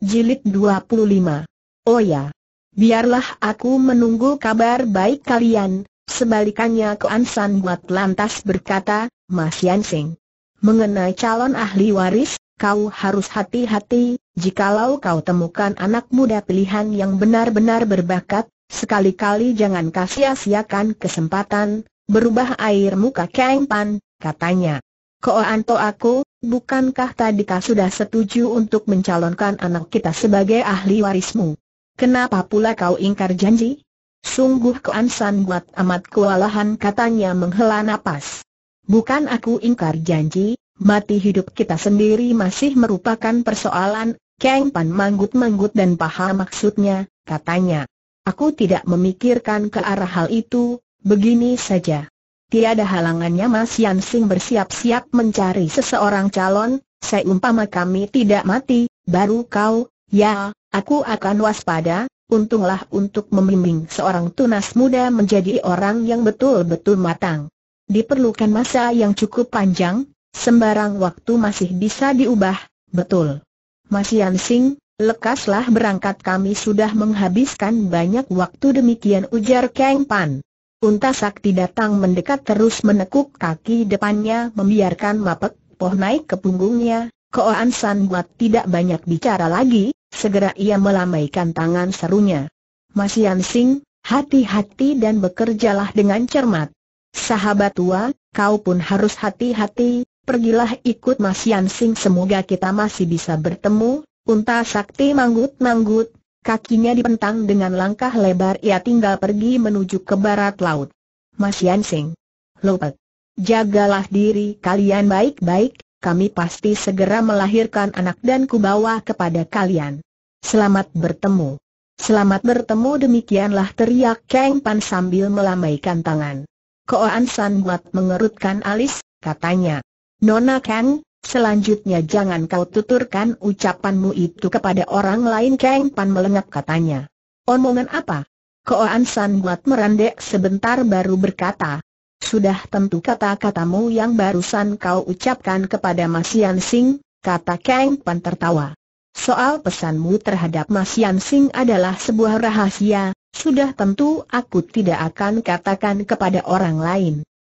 Jilid 25. Oh ya. Biarlah aku menunggu kabar baik kalian, sebalikannya Kuan San Buat lantas berkata, Mas Yansing. Mengenai calon ahli waris, kau harus hati-hati, jikalau kau temukan anak muda pilihan yang benar-benar berbakat, sekali-kali jangan kasih siakan kesempatan, berubah air muka Kang Pan, katanya. Ko Anto aku, bukankah tadi kau sudah setuju untuk mencalonkan anak kita sebagai ahli warismu? Kenapa pula kau ingkar janji? Sungguh Ko buat amat kewalahan katanya menghela nafas. Bukan aku ingkar janji, mati hidup kita sendiri masih merupakan persoalan, Kang Pan manggut-manggut dan paham maksudnya, katanya. Aku tidak memikirkan ke arah hal itu, begini saja tiada halangannya Mas Yansing bersiap-siap mencari seseorang calon, seumpama kami tidak mati, baru kau, ya, aku akan waspada, untunglah untuk membimbing seorang tunas muda menjadi orang yang betul-betul matang. Diperlukan masa yang cukup panjang, sembarang waktu masih bisa diubah, betul. Mas Yansing, lekaslah berangkat kami sudah menghabiskan banyak waktu demikian ujar Kang Pan. Unta sakti datang mendekat terus menekuk kaki depannya membiarkan mapek poh naik ke punggungnya. Koan San buat tidak banyak bicara lagi, segera ia melambaikan tangan serunya. Masian Sing, hati-hati dan bekerjalah dengan cermat. Sahabat tua, kau pun harus hati-hati, pergilah ikut Masian Sing semoga kita masih bisa bertemu. Unta sakti manggut-manggut, kakinya dipentang dengan langkah lebar ia tinggal pergi menuju ke barat laut. Mas Yansing. Lopet. Jagalah diri kalian baik-baik, kami pasti segera melahirkan anak dan kubawa kepada kalian. Selamat bertemu. Selamat bertemu demikianlah teriak Kang Pan sambil melambaikan tangan. Koan San buat mengerutkan alis, katanya. Nona Kang, Selanjutnya jangan kau tuturkan ucapanmu itu kepada orang lain Kang Pan melengak katanya. Omongan apa? Koan San buat merandek sebentar baru berkata. Sudah tentu kata-katamu yang barusan kau ucapkan kepada Mas Yan Sing, kata Kang Pan tertawa. Soal pesanmu terhadap Mas Yan Sing adalah sebuah rahasia, sudah tentu aku tidak akan katakan kepada orang lain.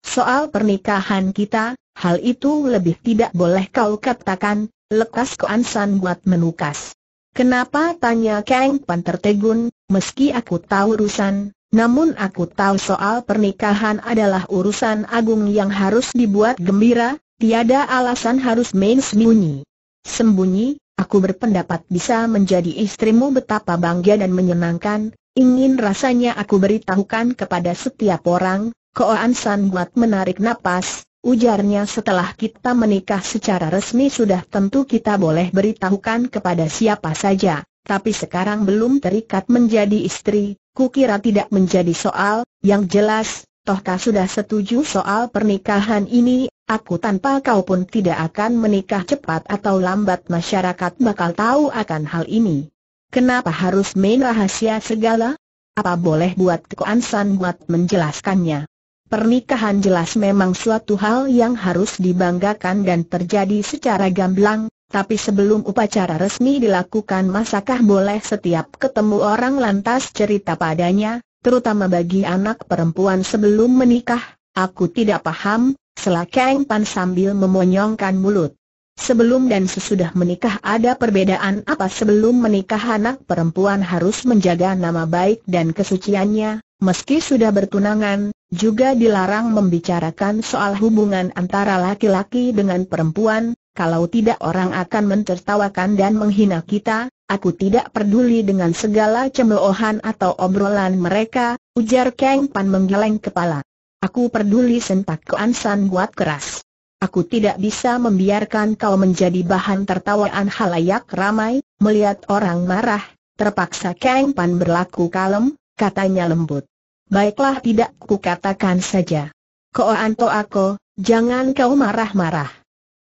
Soal pernikahan kita, Hal itu lebih tidak boleh kau katakan, lekas Koan San buat menukas. Kenapa tanya Kang Pan tertegun, meski aku tahu urusan, namun aku tahu soal pernikahan adalah urusan agung yang harus dibuat gembira, tiada alasan harus main sembunyi. Sembunyi, aku berpendapat bisa menjadi istrimu betapa bangga dan menyenangkan, ingin rasanya aku beritahukan kepada setiap orang, Koan ansan buat menarik napas, Ujarnya setelah kita menikah secara resmi sudah tentu kita boleh beritahukan kepada siapa saja, tapi sekarang belum terikat menjadi istri, kukira tidak menjadi soal, yang jelas, tohkah sudah setuju soal pernikahan ini, aku tanpa kau pun tidak akan menikah cepat atau lambat masyarakat bakal tahu akan hal ini. Kenapa harus main rahasia segala? Apa boleh buat keansan buat menjelaskannya? Pernikahan jelas memang suatu hal yang harus dibanggakan dan terjadi secara gamblang, tapi sebelum upacara resmi dilakukan masakah boleh setiap ketemu orang lantas cerita padanya, terutama bagi anak perempuan sebelum menikah, aku tidak paham, selakeng pan sambil memonyongkan mulut. Sebelum dan sesudah menikah ada perbedaan apa sebelum menikah anak perempuan harus menjaga nama baik dan kesuciannya, meski sudah bertunangan, juga dilarang membicarakan soal hubungan antara laki-laki dengan perempuan, kalau tidak orang akan mentertawakan dan menghina kita, aku tidak peduli dengan segala cemoohan atau obrolan mereka, ujar Kang Pan menggeleng kepala. Aku peduli sentak keansan Ansan buat keras. Aku tidak bisa membiarkan kau menjadi bahan tertawaan halayak ramai, melihat orang marah, terpaksa Kang Pan berlaku kalem, katanya lembut. Baiklah tidak ku katakan saja. Koanto aku, jangan kau marah-marah.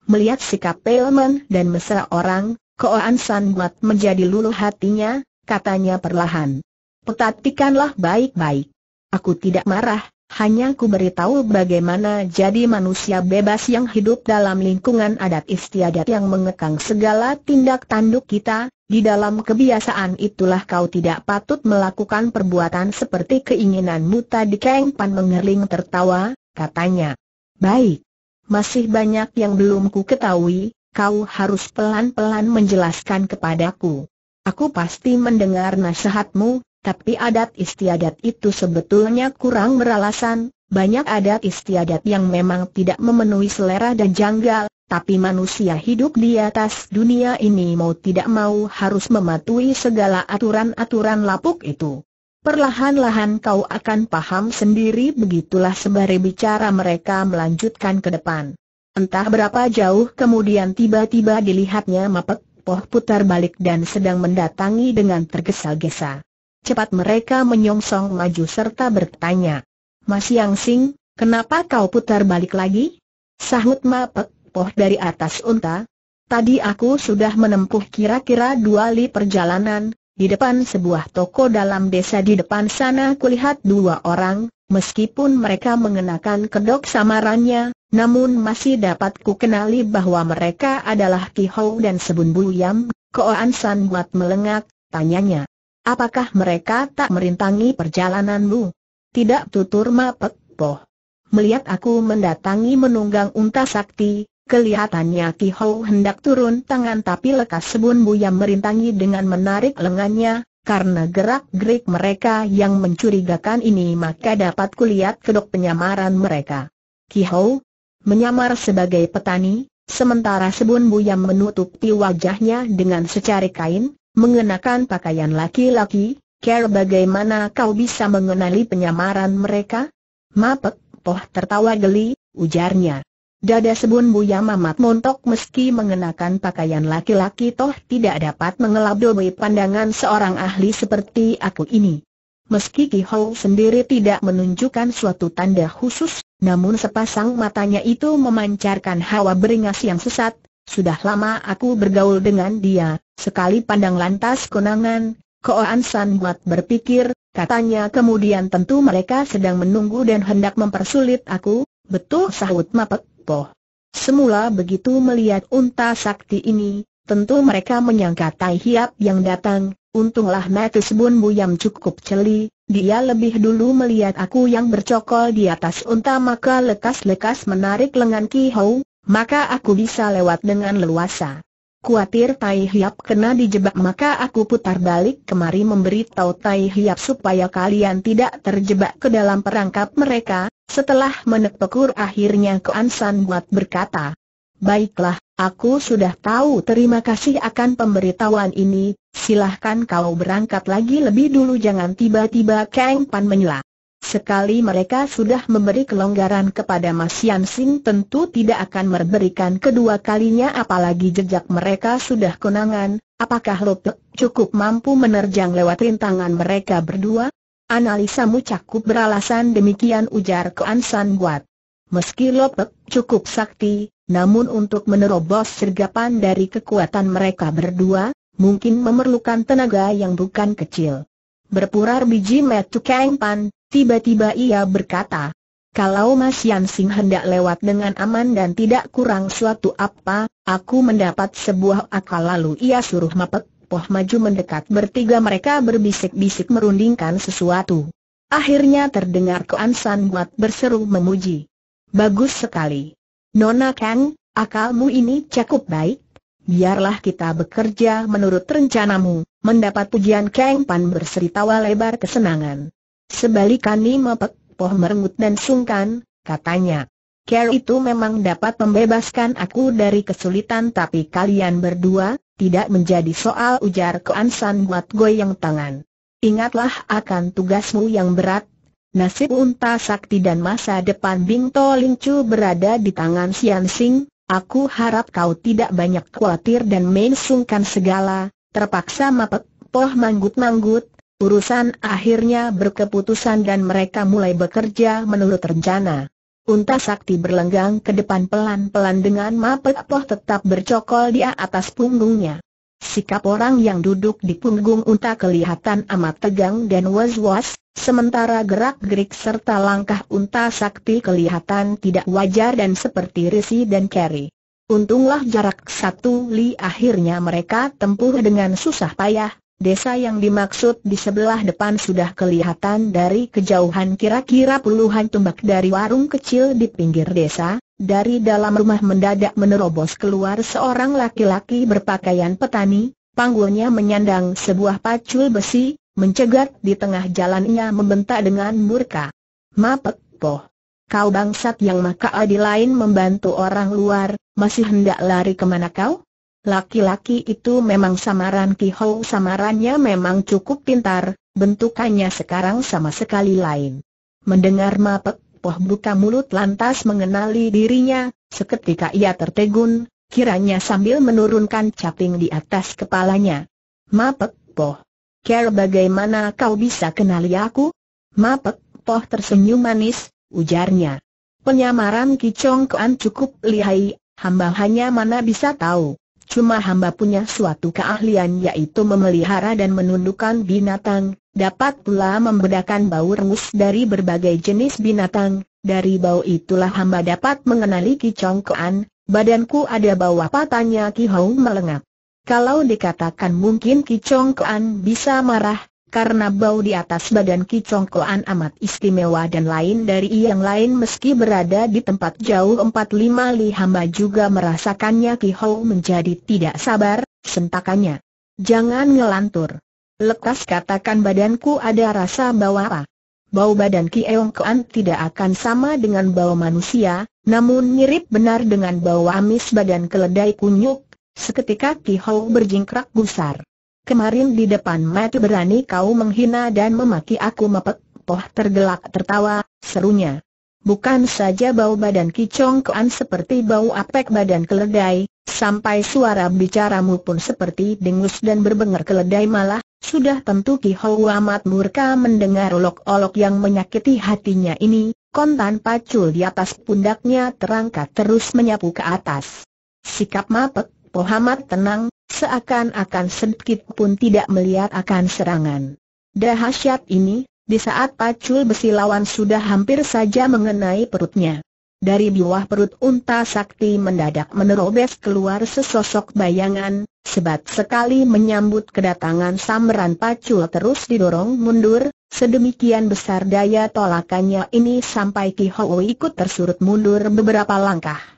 Melihat sikap Pelman dan mesra orang, Koan San Buat menjadi luluh hatinya, katanya perlahan. Petatikanlah baik-baik. Aku tidak marah, hanya ku beritahu bagaimana jadi manusia bebas yang hidup dalam lingkungan adat istiadat yang mengekang segala tindak tanduk kita, di dalam kebiasaan itulah kau tidak patut melakukan perbuatan seperti keinginanmu tadi Kang Pan mengerling tertawa, katanya. Baik. Masih banyak yang belum ku ketahui, kau harus pelan-pelan menjelaskan kepadaku. Aku pasti mendengar nasihatmu, tapi adat istiadat itu sebetulnya kurang beralasan, banyak adat istiadat yang memang tidak memenuhi selera dan janggal, tapi manusia hidup di atas dunia ini mau tidak mau harus mematuhi segala aturan-aturan lapuk itu. Perlahan-lahan kau akan paham sendiri begitulah sebari bicara mereka melanjutkan ke depan. Entah berapa jauh kemudian tiba-tiba dilihatnya Mapek Poh putar balik dan sedang mendatangi dengan tergesa-gesa. Cepat mereka menyongsong maju serta bertanya, Mas Yang Sing, kenapa kau putar balik lagi? Sahut Ma Pek Poh dari atas unta. Tadi aku sudah menempuh kira-kira dua li perjalanan, di depan sebuah toko dalam desa di depan sana kulihat dua orang, meskipun mereka mengenakan kedok samarannya, namun masih dapat kukenali bahwa mereka adalah Ki Hou dan Sebun Buyam, Koan San buat melengak, tanyanya. Apakah mereka tak merintangi perjalananmu? Tidak tutur mapek, poh. Melihat aku mendatangi menunggang unta sakti, kelihatannya Ki Hou hendak turun tangan tapi lekas sebun Buya merintangi dengan menarik lengannya, karena gerak-gerik mereka yang mencurigakan ini maka dapat kulihat kedok penyamaran mereka. Ki Hou menyamar sebagai petani, sementara Sebun yang menutupi wajahnya dengan secari kain, mengenakan pakaian laki-laki, Ker bagaimana kau bisa mengenali penyamaran mereka? Mapek, Poh tertawa geli, ujarnya. Dada sebun Buya Mamat montok meski mengenakan pakaian laki-laki toh tidak dapat mengelabui pandangan seorang ahli seperti aku ini. Meski Ki Hou sendiri tidak menunjukkan suatu tanda khusus, namun sepasang matanya itu memancarkan hawa beringas yang sesat. Sudah lama aku bergaul dengan dia, sekali pandang lantas konangan, Koan San Huat berpikir, katanya kemudian tentu mereka sedang menunggu dan hendak mempersulit aku, betul sahut Mapek Poh, Semula begitu melihat unta sakti ini, tentu mereka menyangka Tai Hiap yang datang, untunglah Matis Bun yang cukup celi, dia lebih dulu melihat aku yang bercokol di atas unta maka lekas-lekas menarik lengan Ki Hou, maka aku bisa lewat dengan leluasa. Kuatir Tai Hiap kena dijebak maka aku putar balik kemari memberitahu Tai Hiap supaya kalian tidak terjebak ke dalam perangkap mereka. Setelah menepekur akhirnya ke Ansan buat berkata, Baiklah, aku sudah tahu terima kasih akan pemberitahuan ini, silahkan kau berangkat lagi lebih dulu jangan tiba-tiba Kang Pan menyela. Sekali mereka sudah memberi kelonggaran kepada Mas Yan Sing tentu tidak akan memberikan kedua kalinya apalagi jejak mereka sudah kenangan. apakah Lopek cukup mampu menerjang lewat rintangan mereka berdua? Analisamu cakup beralasan demikian ujar Kuan San Guat. Meski Lopek cukup sakti, namun untuk menerobos sergapan dari kekuatan mereka berdua, mungkin memerlukan tenaga yang bukan kecil. Berpurar biji metu kengpan. Tiba-tiba ia berkata, kalau Mas Yansing hendak lewat dengan aman dan tidak kurang suatu apa, aku mendapat sebuah akal lalu ia suruh mapek, Poh maju mendekat bertiga mereka berbisik-bisik merundingkan sesuatu. Akhirnya terdengar keansan buat berseru memuji. Bagus sekali. Nona Kang, akalmu ini cukup baik. Biarlah kita bekerja menurut rencanamu. Mendapat pujian Kang Pan berseri tawa lebar kesenangan ni Mepek Poh merengut dan sungkan, katanya. Care itu memang dapat membebaskan aku dari kesulitan tapi kalian berdua, tidak menjadi soal ujar Keansan buat goyang tangan. Ingatlah akan tugasmu yang berat, nasib unta sakti dan masa depan Bingto Chu berada di tangan Sian Sing, aku harap kau tidak banyak khawatir dan mensungkan segala, terpaksa mapek, poh manggut-manggut, Urusan akhirnya berkeputusan dan mereka mulai bekerja menurut rencana. Unta sakti berlenggang ke depan pelan-pelan dengan mapet poh tetap bercokol di atas punggungnya. Sikap orang yang duduk di punggung unta kelihatan amat tegang dan was-was, sementara gerak-gerik serta langkah unta sakti kelihatan tidak wajar dan seperti risi dan keri. Untunglah jarak satu li akhirnya mereka tempuh dengan susah payah, Desa yang dimaksud di sebelah depan sudah kelihatan dari kejauhan kira-kira puluhan tumbak dari warung kecil di pinggir desa, dari dalam rumah mendadak menerobos keluar seorang laki-laki berpakaian petani, panggulnya menyandang sebuah pacul besi, mencegat di tengah jalannya membentak dengan murka. Mapek, poh. Kau bangsat yang maka adilain lain membantu orang luar, masih hendak lari kemana kau? Laki-laki itu memang samaran Ki Hou. samarannya memang cukup pintar, bentukannya sekarang sama sekali lain. Mendengar Mapek Poh buka mulut lantas mengenali dirinya, seketika ia tertegun, kiranya sambil menurunkan caping di atas kepalanya. Mapek Poh, care bagaimana kau bisa kenali aku? Mapek Poh tersenyum manis, ujarnya. Penyamaran Ki Chong Kuan cukup lihai, hamba hanya mana bisa tahu. Cuma hamba punya suatu keahlian yaitu memelihara dan menundukkan binatang, dapat pula membedakan bau rengus dari berbagai jenis binatang, dari bau itulah hamba dapat mengenali kicongkoan, badanku ada bau apa tanya Ki Hong melengap. Kalau dikatakan mungkin kicongkoan bisa marah, karena bau di atas badan Ki Congkoan amat istimewa dan lain dari yang lain meski berada di tempat jauh empat lima li hamba juga merasakannya Ki Hou menjadi tidak sabar, sentakannya. Jangan ngelantur. Lekas katakan badanku ada rasa bawara. Bau badan Ki Eong Koan tidak akan sama dengan bau manusia, namun mirip benar dengan bau amis badan keledai kunyuk, seketika Ki Hou berjingkrak gusar. Kemarin di depan mata berani kau menghina dan memaki aku mepet, poh tergelak tertawa, serunya. Bukan saja bau badan kean seperti bau apek badan keledai, sampai suara bicaramu pun seperti dengus dan berbengar keledai malah, sudah tentu Ki Hou amat murka mendengar olok-olok yang menyakiti hatinya ini, kontan pacul di atas pundaknya terangkat terus menyapu ke atas. Sikap mapek, Pohamat tenang, seakan-akan sedikit pun tidak melihat akan serangan. Dahsyat ini, di saat pacul besi lawan sudah hampir saja mengenai perutnya. Dari bawah perut unta sakti mendadak menerobes keluar sesosok bayangan, sebat sekali menyambut kedatangan samran pacul terus didorong mundur, sedemikian besar daya tolakannya ini sampai Ki Hou ikut tersurut mundur beberapa langkah.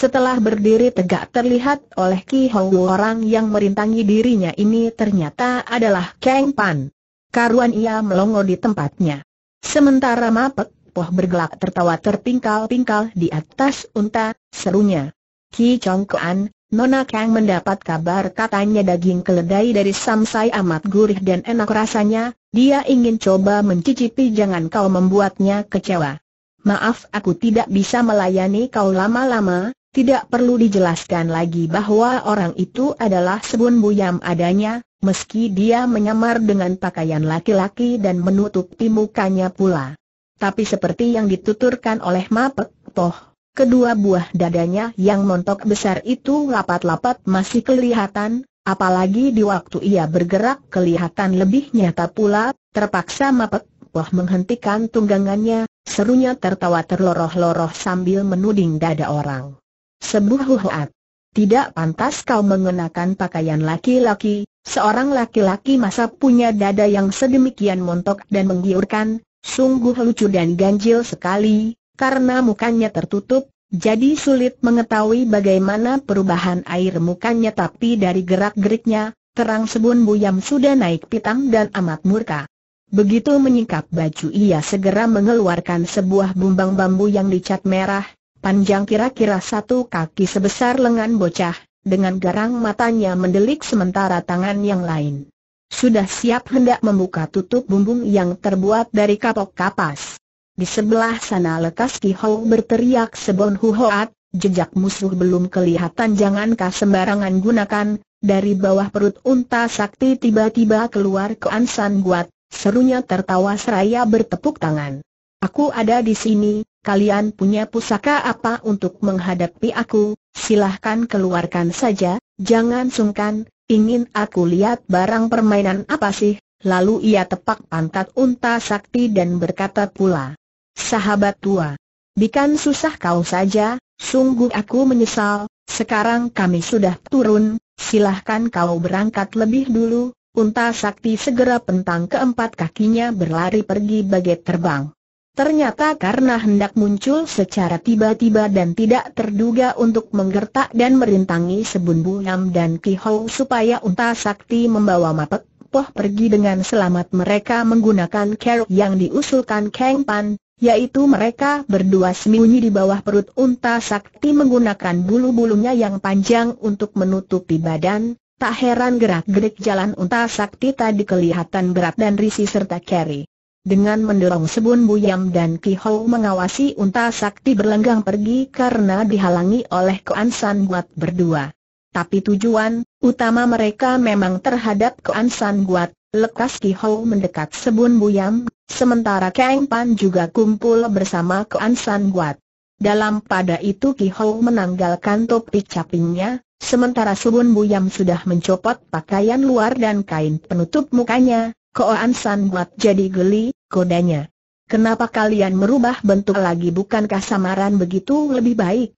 Setelah berdiri tegak terlihat oleh Ki Hou orang yang merintangi dirinya ini ternyata adalah Kang Pan. Karuan ia melongo di tempatnya. Sementara Mapek Poh bergelak tertawa terpingkal-pingkal di atas unta, serunya. Ki Chong Kuan, Nona Kang mendapat kabar katanya daging keledai dari Samsai amat gurih dan enak rasanya, dia ingin coba mencicipi jangan kau membuatnya kecewa. Maaf aku tidak bisa melayani kau lama-lama, tidak perlu dijelaskan lagi bahwa orang itu adalah Sebun Buyam adanya, meski dia menyamar dengan pakaian laki-laki dan menutupi mukanya pula. Tapi seperti yang dituturkan oleh Mapek Toh, kedua buah dadanya yang montok besar itu lapat-lapat masih kelihatan, apalagi di waktu ia bergerak kelihatan lebih nyata pula, terpaksa Mapek Toh menghentikan tunggangannya, serunya tertawa terloroh-loroh sambil menuding dada orang. Sebuah huat. Tidak pantas kau mengenakan pakaian laki-laki, seorang laki-laki masa punya dada yang sedemikian montok dan menggiurkan, sungguh lucu dan ganjil sekali, karena mukanya tertutup, jadi sulit mengetahui bagaimana perubahan air mukanya tapi dari gerak-geriknya, terang sebun buyam sudah naik pitam dan amat murka. Begitu menyingkap baju ia segera mengeluarkan sebuah bumbang bambu yang dicat merah, panjang kira-kira satu kaki sebesar lengan bocah, dengan garang matanya mendelik sementara tangan yang lain. Sudah siap hendak membuka tutup bumbung yang terbuat dari kapok kapas. Di sebelah sana lekas Hou berteriak sebon huhoat, jejak musuh belum kelihatan jangankah sembarangan gunakan, dari bawah perut unta sakti tiba-tiba keluar ke ansan buat, serunya tertawa seraya bertepuk tangan. Aku ada di sini, kalian punya pusaka apa untuk menghadapi aku, silahkan keluarkan saja, jangan sungkan, ingin aku lihat barang permainan apa sih, lalu ia tepak pantat unta sakti dan berkata pula, sahabat tua, bikan susah kau saja, sungguh aku menyesal, sekarang kami sudah turun, silahkan kau berangkat lebih dulu, Unta sakti segera pentang keempat kakinya berlari pergi bagai terbang. Ternyata karena hendak muncul secara tiba-tiba dan tidak terduga untuk menggertak dan merintangi Sebun Buyam dan kihau supaya unta sakti membawa mapek, poh pergi dengan selamat mereka menggunakan keruk yang diusulkan Kang Pan, yaitu mereka berdua sembunyi di bawah perut unta sakti menggunakan bulu-bulunya yang panjang untuk menutupi badan, tak heran gerak-gerik jalan unta sakti tadi kelihatan berat dan risi serta keri. Dengan mendorong Sebun Buyam dan Ki Hou mengawasi unta sakti berlenggang pergi karena dihalangi oleh Kuan San Guat berdua. Tapi tujuan utama mereka memang terhadap Kuan San Guat. lekas Ki Hou mendekat Sebun Buyam, sementara Kang Pan juga kumpul bersama Kuan San Guat. Dalam pada itu Ki Hou menanggalkan topi capingnya, sementara Subun Buyam sudah mencopot pakaian luar dan kain penutup mukanya, Koan San Buat jadi geli, kodanya. Kenapa kalian merubah bentuk lagi bukankah samaran begitu lebih baik?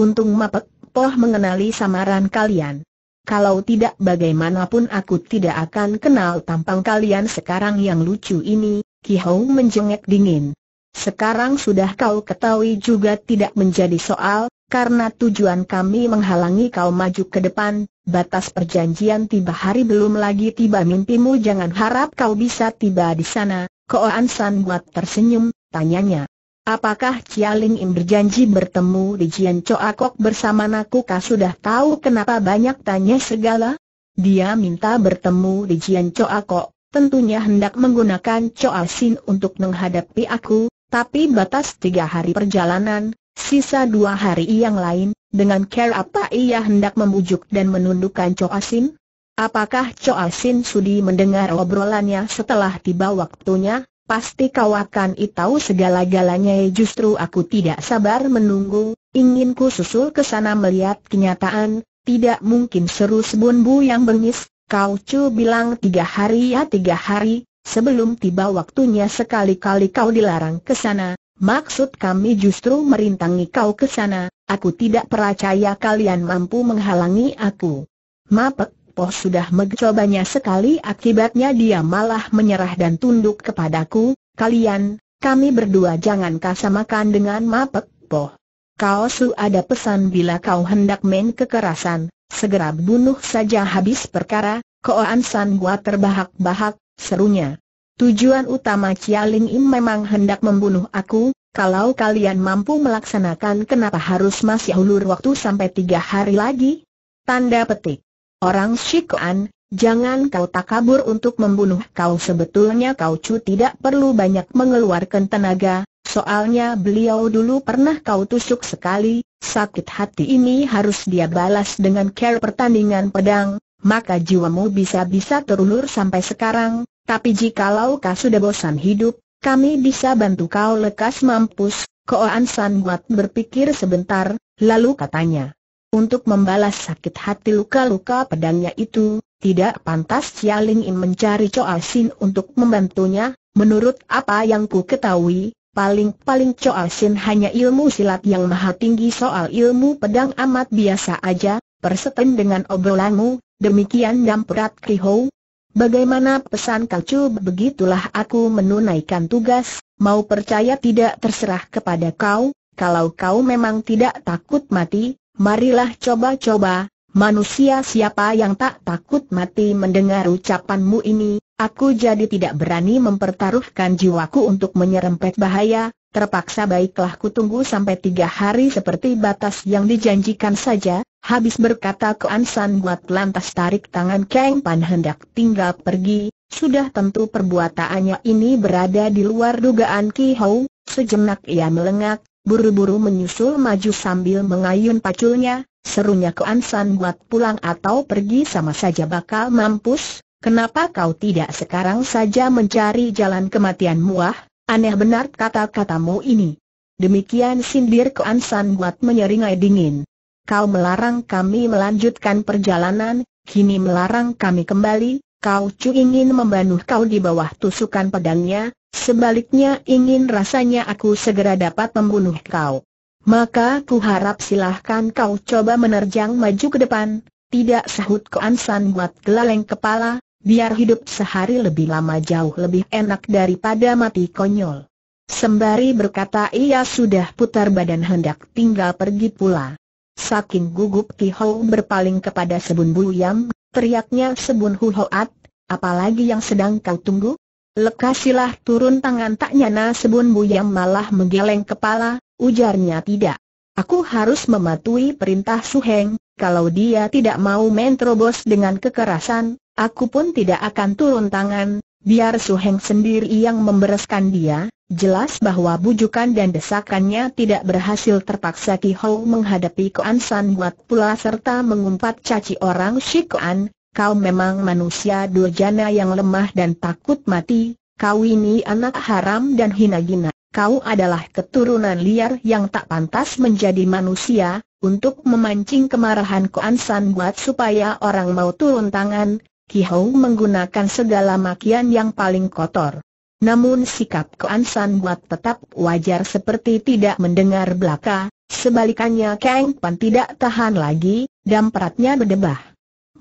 Untung Mapek Poh mengenali samaran kalian. Kalau tidak bagaimanapun aku tidak akan kenal tampang kalian sekarang yang lucu ini, Ki Hong menjengek dingin. Sekarang sudah kau ketahui juga tidak menjadi soal, karena tujuan kami menghalangi kau maju ke depan, batas perjanjian tiba hari belum lagi tiba mimpimu jangan harap kau bisa tiba di sana, Koan San buat tersenyum, tanyanya. Apakah Chia Ling Im berjanji bertemu di Jian Choa Kok bersama Nakukah sudah tahu kenapa banyak tanya segala? Dia minta bertemu di Jian Choa Kok, tentunya hendak menggunakan Choa Sin untuk menghadapi aku, tapi batas tiga hari perjalanan, Sisa dua hari yang lain, dengan care apa ia hendak membujuk dan menundukkan Cho Asin? Apakah Cho Asin sudi mendengar obrolannya setelah tiba waktunya? Pasti kau akan itau segala-galanya justru aku tidak sabar menunggu, ingin ku susul ke sana melihat kenyataan, tidak mungkin seru sebunbu yang bengis, kau cu bilang tiga hari ya tiga hari, sebelum tiba waktunya sekali-kali kau dilarang ke sana, Maksud kami justru merintangi kau ke sana, aku tidak percaya kalian mampu menghalangi aku. Mapek, Poh sudah mencobanya sekali akibatnya dia malah menyerah dan tunduk kepadaku, kalian, kami berdua jangan kasamakan dengan Mapek, Poh. Kau su ada pesan bila kau hendak main kekerasan, segera bunuh saja habis perkara, Koan San gua terbahak-bahak, serunya. Tujuan utama Cialing Im memang hendak membunuh aku, kalau kalian mampu melaksanakan kenapa harus masih ulur waktu sampai tiga hari lagi? Tanda petik. Orang Shikuan, jangan kau tak kabur untuk membunuh kau sebetulnya kau cu tidak perlu banyak mengeluarkan tenaga, soalnya beliau dulu pernah kau tusuk sekali, sakit hati ini harus dia balas dengan care pertandingan pedang, maka jiwamu bisa-bisa terulur sampai sekarang, tapi jikalau kau sudah bosan hidup, kami bisa bantu kau lekas mampus, Koan San Guat berpikir sebentar, lalu katanya. Untuk membalas sakit hati luka-luka pedangnya itu, tidak pantas Chia Ling mencari Choa Sin untuk membantunya, menurut apa yang ku ketahui, paling-paling Choa Sin hanya ilmu silat yang maha tinggi soal ilmu pedang amat biasa aja, Persetan dengan obrolanmu, demikian Damperat Kihou, Bagaimana pesan kau begitulah aku menunaikan tugas, mau percaya tidak terserah kepada kau, kalau kau memang tidak takut mati, marilah coba-coba, manusia siapa yang tak takut mati mendengar ucapanmu ini, aku jadi tidak berani mempertaruhkan jiwaku untuk menyerempet bahaya, Terpaksa baiklah kutunggu sampai tiga hari seperti batas yang dijanjikan saja, habis berkata ke Ansan buat lantas tarik tangan Kang Pan hendak tinggal pergi, sudah tentu perbuatannya ini berada di luar dugaan Ki Hou, sejenak ia melengak, buru-buru menyusul maju sambil mengayun paculnya, serunya ke Ansan buat pulang atau pergi sama saja bakal mampus, kenapa kau tidak sekarang saja mencari jalan kematian muah? Aneh benar kata-katamu ini. Demikian sindir Kuan San buat menyeringai dingin. Kau melarang kami melanjutkan perjalanan, kini melarang kami kembali, kau cu ingin membanuh kau di bawah tusukan pedangnya, sebaliknya ingin rasanya aku segera dapat membunuh kau. Maka ku harap silahkan kau coba menerjang maju ke depan, tidak sahut Kuan San buat gelaleng kepala, biar hidup sehari lebih lama jauh lebih enak daripada mati konyol. Sembari berkata ia sudah putar badan hendak tinggal pergi pula. Saking gugup Ki Ho berpaling kepada Sebun Buyam, teriaknya Sebun Hu Hoat, apalagi yang sedang kau tunggu? Lekasilah turun tangan tak nyana Sebun Buyam malah menggeleng kepala, ujarnya tidak. Aku harus mematuhi perintah Suheng, kalau dia tidak mau mentrobos dengan kekerasan, Aku pun tidak akan turun tangan, biar Su Heng sendiri yang membereskan dia, jelas bahwa bujukan dan desakannya tidak berhasil terpaksa Ki Hou menghadapi Koan San Buat pula serta mengumpat caci orang Shi Koan, kau memang manusia durjana yang lemah dan takut mati, kau ini anak haram dan hina gina. Kau adalah keturunan liar yang tak pantas menjadi manusia, untuk memancing kemarahan Koan San buat supaya orang mau turun tangan, Kihou menggunakan segala makian yang paling kotor. Namun sikap Kuan San Buat tetap wajar seperti tidak mendengar belaka, sebalikannya Kang Pan tidak tahan lagi, dan dampratnya berdebah.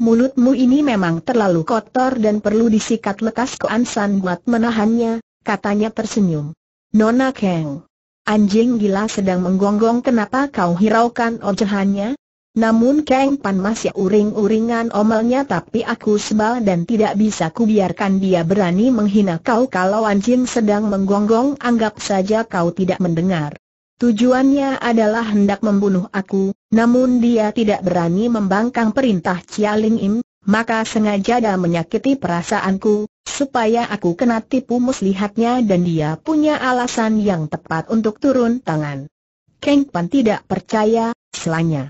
Mulutmu ini memang terlalu kotor dan perlu disikat lekas Kuan San Buat menahannya, katanya tersenyum. Nona Kang, anjing gila sedang menggonggong kenapa kau hiraukan ocehannya? Namun Kang Pan masih uring-uringan omelnya tapi aku sebal dan tidak bisa kubiarkan dia berani menghina kau kalau anjing sedang menggonggong anggap saja kau tidak mendengar. Tujuannya adalah hendak membunuh aku, namun dia tidak berani membangkang perintah Chia Ling Im, maka sengaja dia menyakiti perasaanku, supaya aku kena tipu muslihatnya dan dia punya alasan yang tepat untuk turun tangan. Kang Pan tidak percaya, selanya.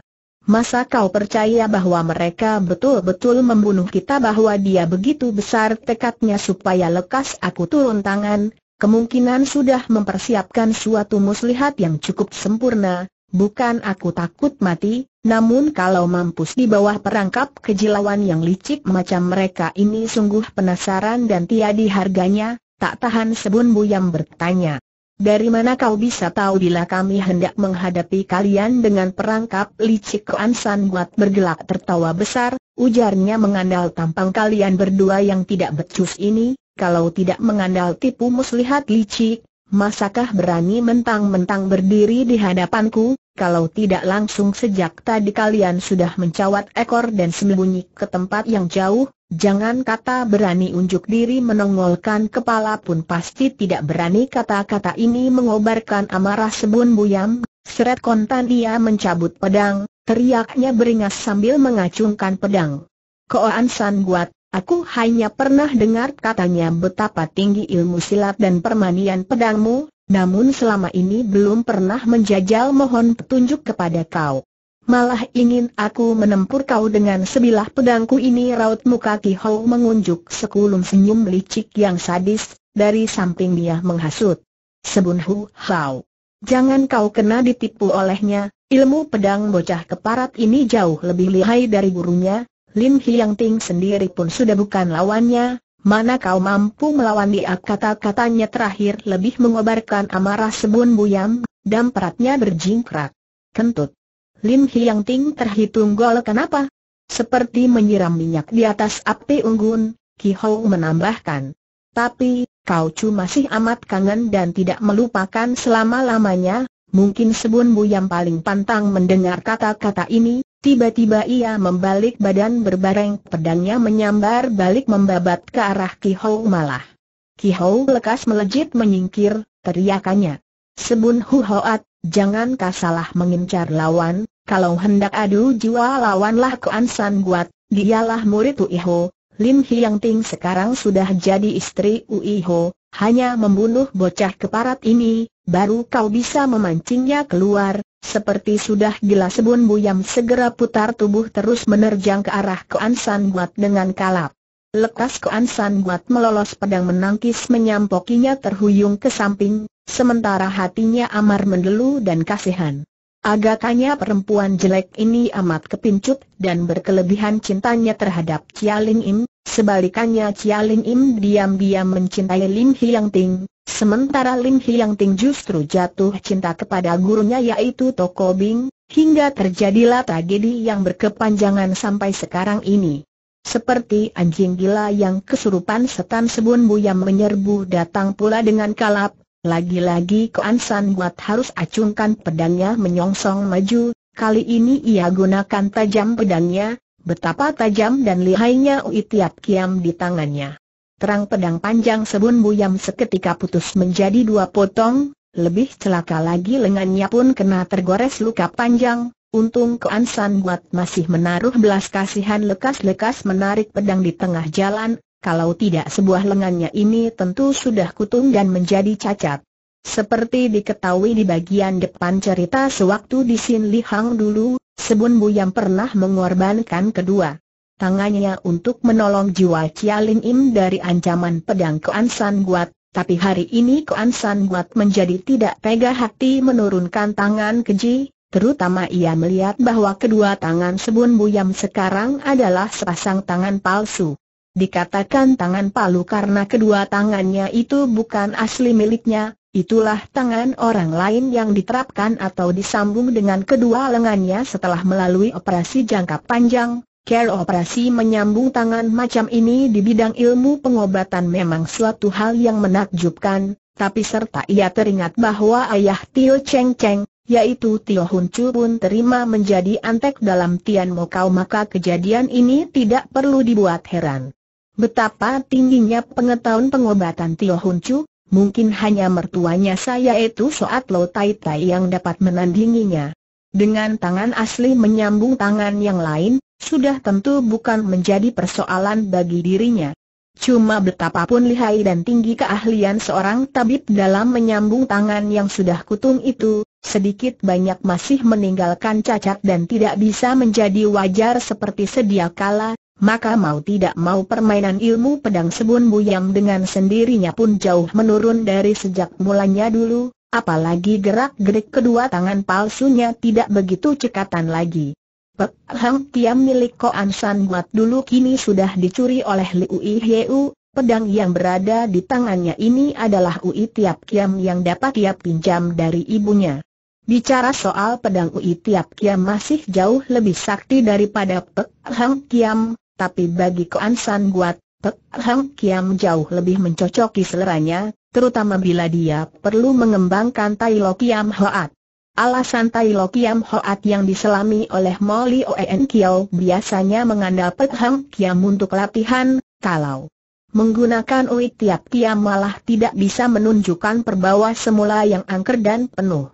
Masa kau percaya bahwa mereka betul-betul membunuh kita bahwa dia begitu besar tekadnya supaya lekas aku turun tangan, kemungkinan sudah mempersiapkan suatu muslihat yang cukup sempurna, bukan aku takut mati, namun kalau mampus di bawah perangkap kejilawan yang licik macam mereka ini sungguh penasaran dan tiada harganya, tak tahan sebun buyam bertanya. Dari mana kau bisa tahu bila kami hendak menghadapi kalian dengan perangkap licik Ansan buat bergelak tertawa besar, ujarnya mengandal tampang kalian berdua yang tidak becus ini, kalau tidak mengandal tipu muslihat licik, masakah berani mentang-mentang berdiri di hadapanku, kalau tidak langsung sejak tadi kalian sudah mencawat ekor dan sembunyi ke tempat yang jauh, jangan kata berani unjuk diri menongolkan kepala pun pasti tidak berani kata-kata ini mengobarkan amarah sebun buyam, seret kontan ia mencabut pedang, teriaknya beringas sambil mengacungkan pedang. Koan San Guat, Aku hanya pernah dengar katanya betapa tinggi ilmu silat dan permanian pedangmu, namun selama ini belum pernah menjajal mohon petunjuk kepada kau. Malah ingin aku menempur kau dengan sebilah pedangku ini raut muka Ki Hou mengunjuk sekulum senyum licik yang sadis, dari samping dia menghasut. Sebun Hu Hao. Jangan kau kena ditipu olehnya, ilmu pedang bocah keparat ini jauh lebih lihai dari gurunya, Lin Hiang Ting sendiri pun sudah bukan lawannya, Mana kau mampu melawan dia kata-katanya terakhir lebih mengobarkan amarah sebun buyam, dan peratnya berjingkrak. Kentut. Lim Hyang Ting terhitung gol kenapa? Seperti menyiram minyak di atas api unggun, Ki Hou menambahkan. Tapi, kau cuma masih amat kangen dan tidak melupakan selama-lamanya, mungkin sebun buyam paling pantang mendengar kata-kata ini, Tiba-tiba ia membalik badan berbareng pedangnya menyambar balik membabat ke arah Ki Hou malah. Ki Hou lekas melejit menyingkir, teriakannya. Sebun hoat, jangan kasalah mengincar lawan, kalau hendak adu jiwa lawanlah ke Ansan Guat, dialah murid iho, Lim Hyang Ting sekarang sudah jadi istri Ho, hanya membunuh bocah keparat ini, baru kau bisa memancingnya keluar, seperti sudah gila sebun buyam segera putar tubuh terus menerjang ke arah Koansan San Buat dengan kalap. Lekas Koansan San Buat melolos pedang menangkis menyampokinya terhuyung ke samping, sementara hatinya amar mendelu dan kasihan. Agaknya perempuan jelek ini amat kepincut dan berkelebihan cintanya terhadap Chia Lin Im, sebalikannya Chia Lin Im diam-diam mencintai Lim Hiang Ting, sementara Lim Hiang Ting justru jatuh cinta kepada gurunya yaitu Toko Bing, hingga terjadilah tragedi yang berkepanjangan sampai sekarang ini. Seperti anjing gila yang kesurupan setan sebun buyam menyerbu datang pula dengan kalap, lagi-lagi Koan San Guat harus acungkan pedangnya menyongsong maju, kali ini ia gunakan tajam pedangnya, betapa tajam dan lihainya Ui Kiam di tangannya. Terang pedang panjang sebun buyam seketika putus menjadi dua potong, lebih celaka lagi lengannya pun kena tergores luka panjang, untung Koan San Guat masih menaruh belas kasihan lekas-lekas menarik pedang di tengah jalan, kalau tidak sebuah lengannya ini tentu sudah kutung dan menjadi cacat. Seperti diketahui di bagian depan cerita sewaktu di Sin Li Hang dulu, Sebun Bu yang pernah mengorbankan kedua tangannya untuk menolong jiwa Cialin Im dari ancaman pedang Koan San Guat, tapi hari ini Koan San Guat menjadi tidak tega hati menurunkan tangan keji, terutama ia melihat bahwa kedua tangan Sebun Buyam sekarang adalah sepasang tangan palsu. Dikatakan tangan palu karena kedua tangannya itu bukan asli miliknya, itulah tangan orang lain yang diterapkan atau disambung dengan kedua lengannya setelah melalui operasi jangka panjang. Care operasi menyambung tangan macam ini di bidang ilmu pengobatan memang suatu hal yang menakjubkan, tapi serta ia teringat bahwa ayah Tio Cheng Cheng, yaitu Tio Hun Chu pun terima menjadi antek dalam Tian Mo Kau maka kejadian ini tidak perlu dibuat heran. Betapa tingginya pengetahuan pengobatan Tio Hun Chu, mungkin hanya mertuanya saya itu Soat Lo Tai Tai yang dapat menandinginya. Dengan tangan asli menyambung tangan yang lain, sudah tentu bukan menjadi persoalan bagi dirinya. Cuma betapapun lihai dan tinggi keahlian seorang tabib dalam menyambung tangan yang sudah kutung itu, sedikit banyak masih meninggalkan cacat dan tidak bisa menjadi wajar seperti sedia kala, maka mau tidak mau permainan ilmu pedang sebun yang dengan sendirinya pun jauh menurun dari sejak mulanya dulu, apalagi gerak-gerik kedua tangan palsunya tidak begitu cekatan lagi. Pek Hang Tiam milik Koan San buat dulu kini sudah dicuri oleh Liu Yiu, pedang yang berada di tangannya ini adalah Ui Tiap Kiam yang dapat ia pinjam dari ibunya. Bicara soal pedang Ui Tiap Kiam masih jauh lebih sakti daripada Pek Hang Kiam, tapi bagi Koan San Guat, Pek Hang Kiam jauh lebih mencocoki seleranya, terutama bila dia perlu mengembangkan Tai Lo Kiam Hoat. Alasan Tai Lo Kiam Hoat yang diselami oleh Molly Oen Kiao biasanya mengandal Pek Hang Kiam untuk latihan, kalau menggunakan Ui tiap kiam malah tidak bisa menunjukkan perbawa semula yang angker dan penuh.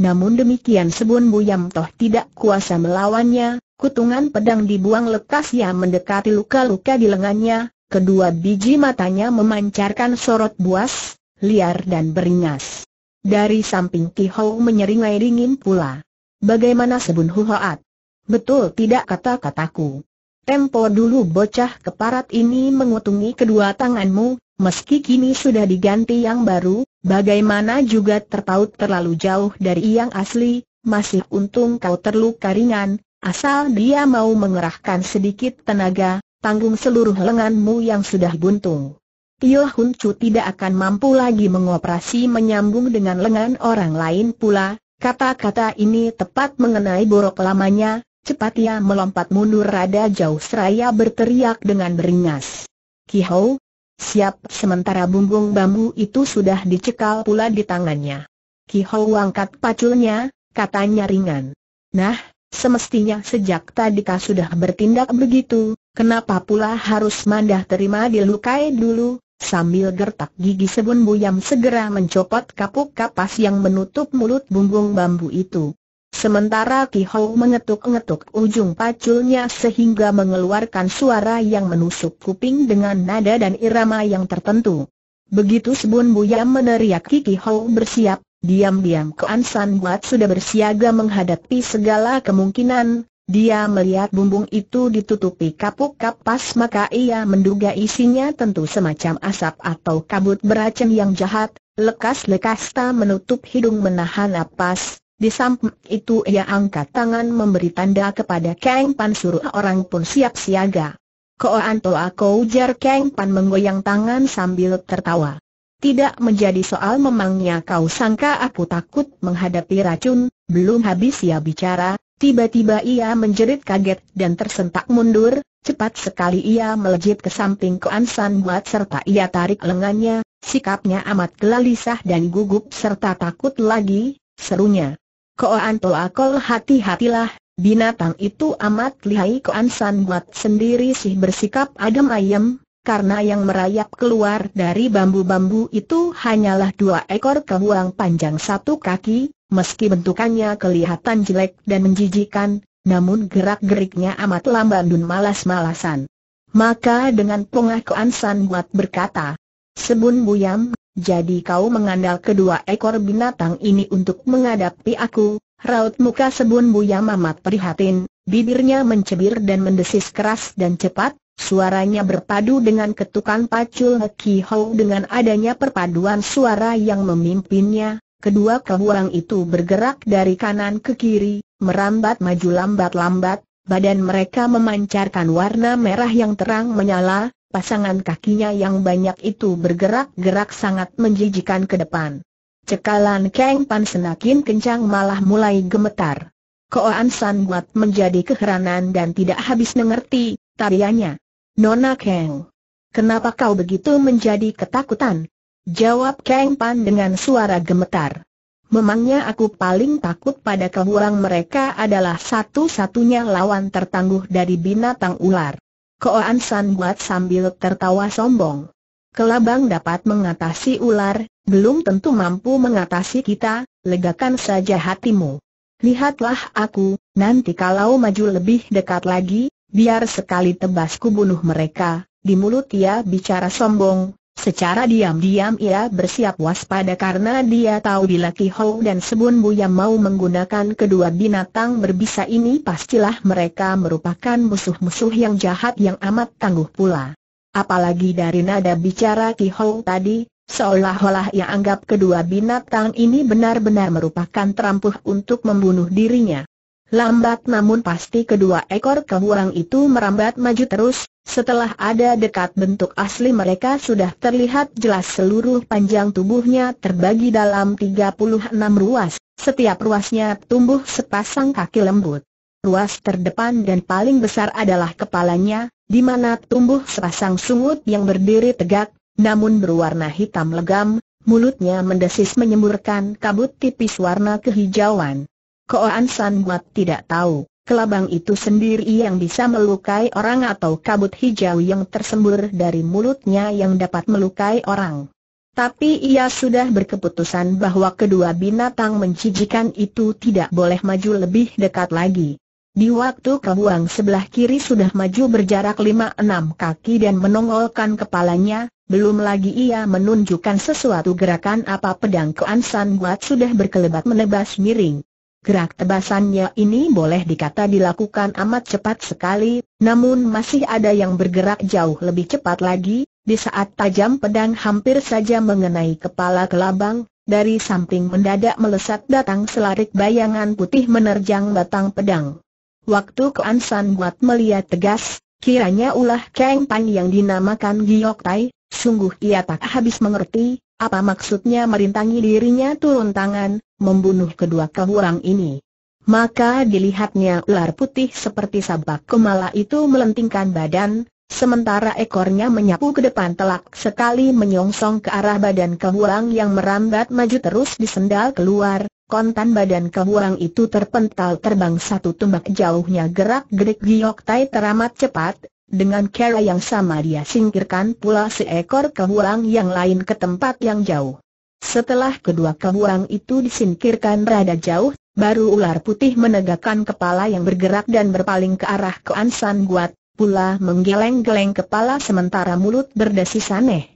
Namun demikian Sebun Buyam Toh tidak kuasa melawannya, kutungan pedang dibuang lekas ia mendekati luka-luka di lengannya, kedua biji matanya memancarkan sorot buas, liar dan beringas. Dari samping Ki Hou menyeringai dingin pula. Bagaimana Sebun Huhoat? Betul tidak kata-kataku. Tempo dulu bocah keparat ini mengutungi kedua tanganmu, meski kini sudah diganti yang baru, Bagaimana juga terpaut terlalu jauh dari yang asli, masih untung kau terluka ringan, asal dia mau mengerahkan sedikit tenaga, tanggung seluruh lenganmu yang sudah buntung. Tio Hun Chu tidak akan mampu lagi mengoperasi menyambung dengan lengan orang lain pula, kata-kata ini tepat mengenai borok lamanya, cepat ia melompat mundur rada jauh seraya berteriak dengan beringas. Kihou. Siap, sementara bumbung bambu itu sudah dicekal pula di tangannya. Ki Hou angkat paculnya, katanya ringan. Nah, semestinya sejak tadi kau sudah bertindak begitu, kenapa pula harus mandah terima dilukai dulu? Sambil gertak gigi Sebun Buyam segera mencopot kapuk kapas yang menutup mulut bumbung bambu itu. Sementara Ki Hou mengetuk-ngetuk ujung paculnya sehingga mengeluarkan suara yang menusuk kuping dengan nada dan irama yang tertentu. Begitu Sebun Buyam meneriaki Ki Hou bersiap, diam-diam Kean San Buat sudah bersiaga menghadapi segala kemungkinan, dia melihat bumbung itu ditutupi kapuk kapas maka ia menduga isinya tentu semacam asap atau kabut beracun yang jahat, lekas-lekas tak menutup hidung menahan napas, di samping itu ia angkat tangan memberi tanda kepada Kang Pan suruh orang pun siap siaga. Koan anto aku ujar Kang Pan menggoyang tangan sambil tertawa. Tidak menjadi soal memangnya kau sangka aku takut menghadapi racun, belum habis ia bicara, tiba-tiba ia menjerit kaget dan tersentak mundur, cepat sekali ia melejit ke samping Koan San buat serta ia tarik lengannya, sikapnya amat gelisah dan gugup serta takut lagi, serunya. Koan Toa Kol hati-hatilah, binatang itu amat lihai Koan San Buat sendiri sih bersikap adem ayem, karena yang merayap keluar dari bambu-bambu itu hanyalah dua ekor kehuang panjang satu kaki, meski bentukannya kelihatan jelek dan menjijikan, namun gerak-geriknya amat lamban dan malas-malasan. Maka dengan pungah Koan San Buat berkata, Sebun Buyam, jadi kau mengandal kedua ekor binatang ini untuk menghadapi aku, raut muka sebun buaya Mamat prihatin, bibirnya mencebir dan mendesis keras dan cepat, suaranya berpadu dengan ketukan pacul Ki dengan adanya perpaduan suara yang memimpinnya, kedua kebuang itu bergerak dari kanan ke kiri, merambat maju lambat-lambat, badan mereka memancarkan warna merah yang terang menyala, pasangan kakinya yang banyak itu bergerak-gerak sangat menjijikan ke depan. Cekalan Kang Pan senakin kencang malah mulai gemetar. Koan San buat menjadi keheranan dan tidak habis mengerti, tariannya. Nona Kang, kenapa kau begitu menjadi ketakutan? Jawab Kang Pan dengan suara gemetar. Memangnya aku paling takut pada kau mereka adalah satu-satunya lawan tertangguh dari binatang ular. Koan San buat sambil tertawa sombong. Kelabang dapat mengatasi ular, belum tentu mampu mengatasi kita, legakan saja hatimu. Lihatlah aku, nanti kalau maju lebih dekat lagi, biar sekali tebasku bunuh mereka, di mulut ia bicara sombong, Secara diam-diam ia bersiap waspada karena dia tahu bila Ki Hou dan Sebun Buya mau menggunakan kedua binatang berbisa ini pastilah mereka merupakan musuh-musuh yang jahat yang amat tangguh pula. Apalagi dari nada bicara Ki Hou tadi, seolah-olah ia anggap kedua binatang ini benar-benar merupakan terampuh untuk membunuh dirinya. Lambat namun pasti kedua ekor kehuang itu merambat maju terus, setelah ada dekat bentuk asli mereka sudah terlihat jelas seluruh panjang tubuhnya terbagi dalam 36 ruas, setiap ruasnya tumbuh sepasang kaki lembut. Ruas terdepan dan paling besar adalah kepalanya, di mana tumbuh sepasang sungut yang berdiri tegak, namun berwarna hitam legam, mulutnya mendesis menyemburkan kabut tipis warna kehijauan. Koan San Buat tidak tahu, kelabang itu sendiri yang bisa melukai orang atau kabut hijau yang tersembur dari mulutnya yang dapat melukai orang. Tapi ia sudah berkeputusan bahwa kedua binatang menjijikan itu tidak boleh maju lebih dekat lagi. Di waktu kebuang sebelah kiri sudah maju berjarak 5-6 kaki dan menongolkan kepalanya, belum lagi ia menunjukkan sesuatu gerakan apa pedang Keansan buat sudah berkelebat menebas miring. Gerak tebasannya ini boleh dikata dilakukan amat cepat sekali, namun masih ada yang bergerak jauh lebih cepat lagi, di saat tajam pedang hampir saja mengenai kepala kelabang, dari samping mendadak melesat datang selarik bayangan putih menerjang batang pedang. Waktu Kuan San buat melihat tegas, kiranya ulah Kang Pan yang dinamakan Giok Tai, sungguh ia tak habis mengerti, apa maksudnya merintangi dirinya turun tangan, membunuh kedua kahurang ini. Maka dilihatnya ular putih seperti sabak kemala itu melentingkan badan, sementara ekornya menyapu ke depan telak sekali menyongsong ke arah badan kahurang yang merambat maju terus disendal keluar, kontan badan kahurang itu terpental terbang satu tumbak jauhnya gerak-gerik giok tai teramat cepat, dengan cara yang sama dia singkirkan pula seekor kehurang yang lain ke tempat yang jauh. Setelah kedua kawang itu disingkirkan rada jauh, baru ular putih menegakkan kepala yang bergerak dan berpaling ke arah ke Ansan Guat, pula menggeleng-geleng kepala sementara mulut berdesis aneh.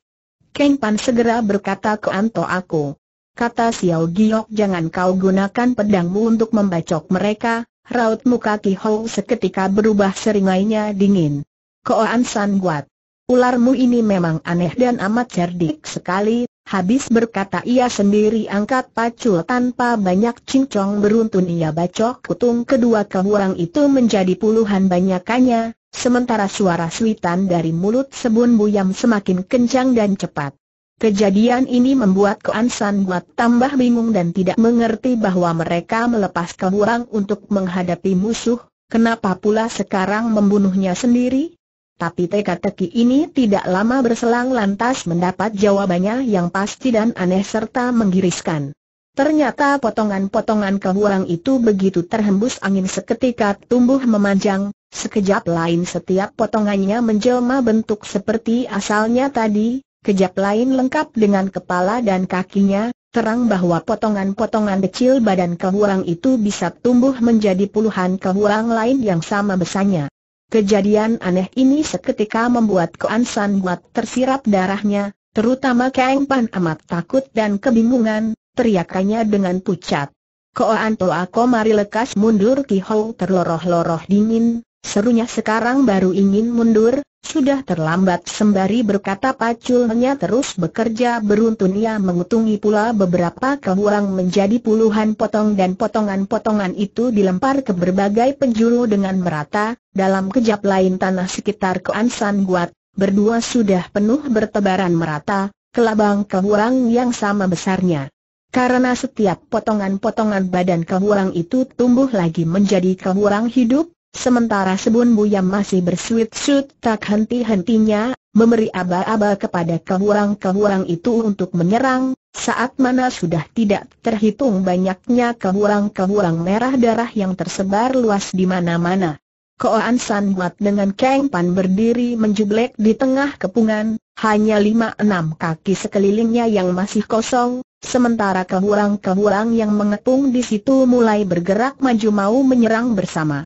Keng Pan segera berkata ke Anto aku. Kata Xiao Giok jangan kau gunakan pedangmu untuk membacok mereka, raut muka Ki Hou seketika berubah seringainya dingin. Ko Ansan Guat. Ularmu ini memang aneh dan amat cerdik sekali, habis berkata ia sendiri angkat pacul tanpa banyak cincong beruntun ia bacok kutung kedua kehuang itu menjadi puluhan banyakannya, sementara suara suitan dari mulut sebun buyam semakin kencang dan cepat. Kejadian ini membuat Koan buat tambah bingung dan tidak mengerti bahwa mereka melepas keburang untuk menghadapi musuh, kenapa pula sekarang membunuhnya sendiri? Tapi teka-teki ini tidak lama berselang lantas mendapat jawabannya yang pasti dan aneh serta menggiriskan. Ternyata potongan-potongan kehuang itu begitu terhembus angin seketika tumbuh memanjang, sekejap lain setiap potongannya menjelma bentuk seperti asalnya tadi, kejap lain lengkap dengan kepala dan kakinya, terang bahwa potongan-potongan kecil badan kehuang itu bisa tumbuh menjadi puluhan kehuang lain yang sama besarnya. Kejadian aneh ini seketika membuat Koan San Buat tersirap darahnya, terutama Kang Pan amat takut dan kebingungan, teriakannya dengan pucat. Koan Toa mari lekas mundur Ki Hou terloroh-loroh dingin, serunya sekarang baru ingin mundur, sudah terlambat sembari berkata paculnya terus bekerja beruntun ia mengutungi pula beberapa kehuang menjadi puluhan potong dan potongan-potongan itu dilempar ke berbagai penjuru dengan merata, dalam kejap lain tanah sekitar keansan guat, berdua sudah penuh bertebaran merata, kelabang kehuang yang sama besarnya. Karena setiap potongan-potongan badan kehuang itu tumbuh lagi menjadi kehuang hidup, Sementara Sebun Buyam masih bersuit-suit tak henti-hentinya, memberi aba-aba kepada kehurang-kehurang itu untuk menyerang, saat mana sudah tidak terhitung banyaknya kehurang-kehurang merah darah yang tersebar luas di mana-mana. Koan San dengan Kang Pan berdiri menjublek di tengah kepungan, hanya lima enam kaki sekelilingnya yang masih kosong, sementara kehurang-kehurang yang mengepung di situ mulai bergerak maju mau menyerang bersama.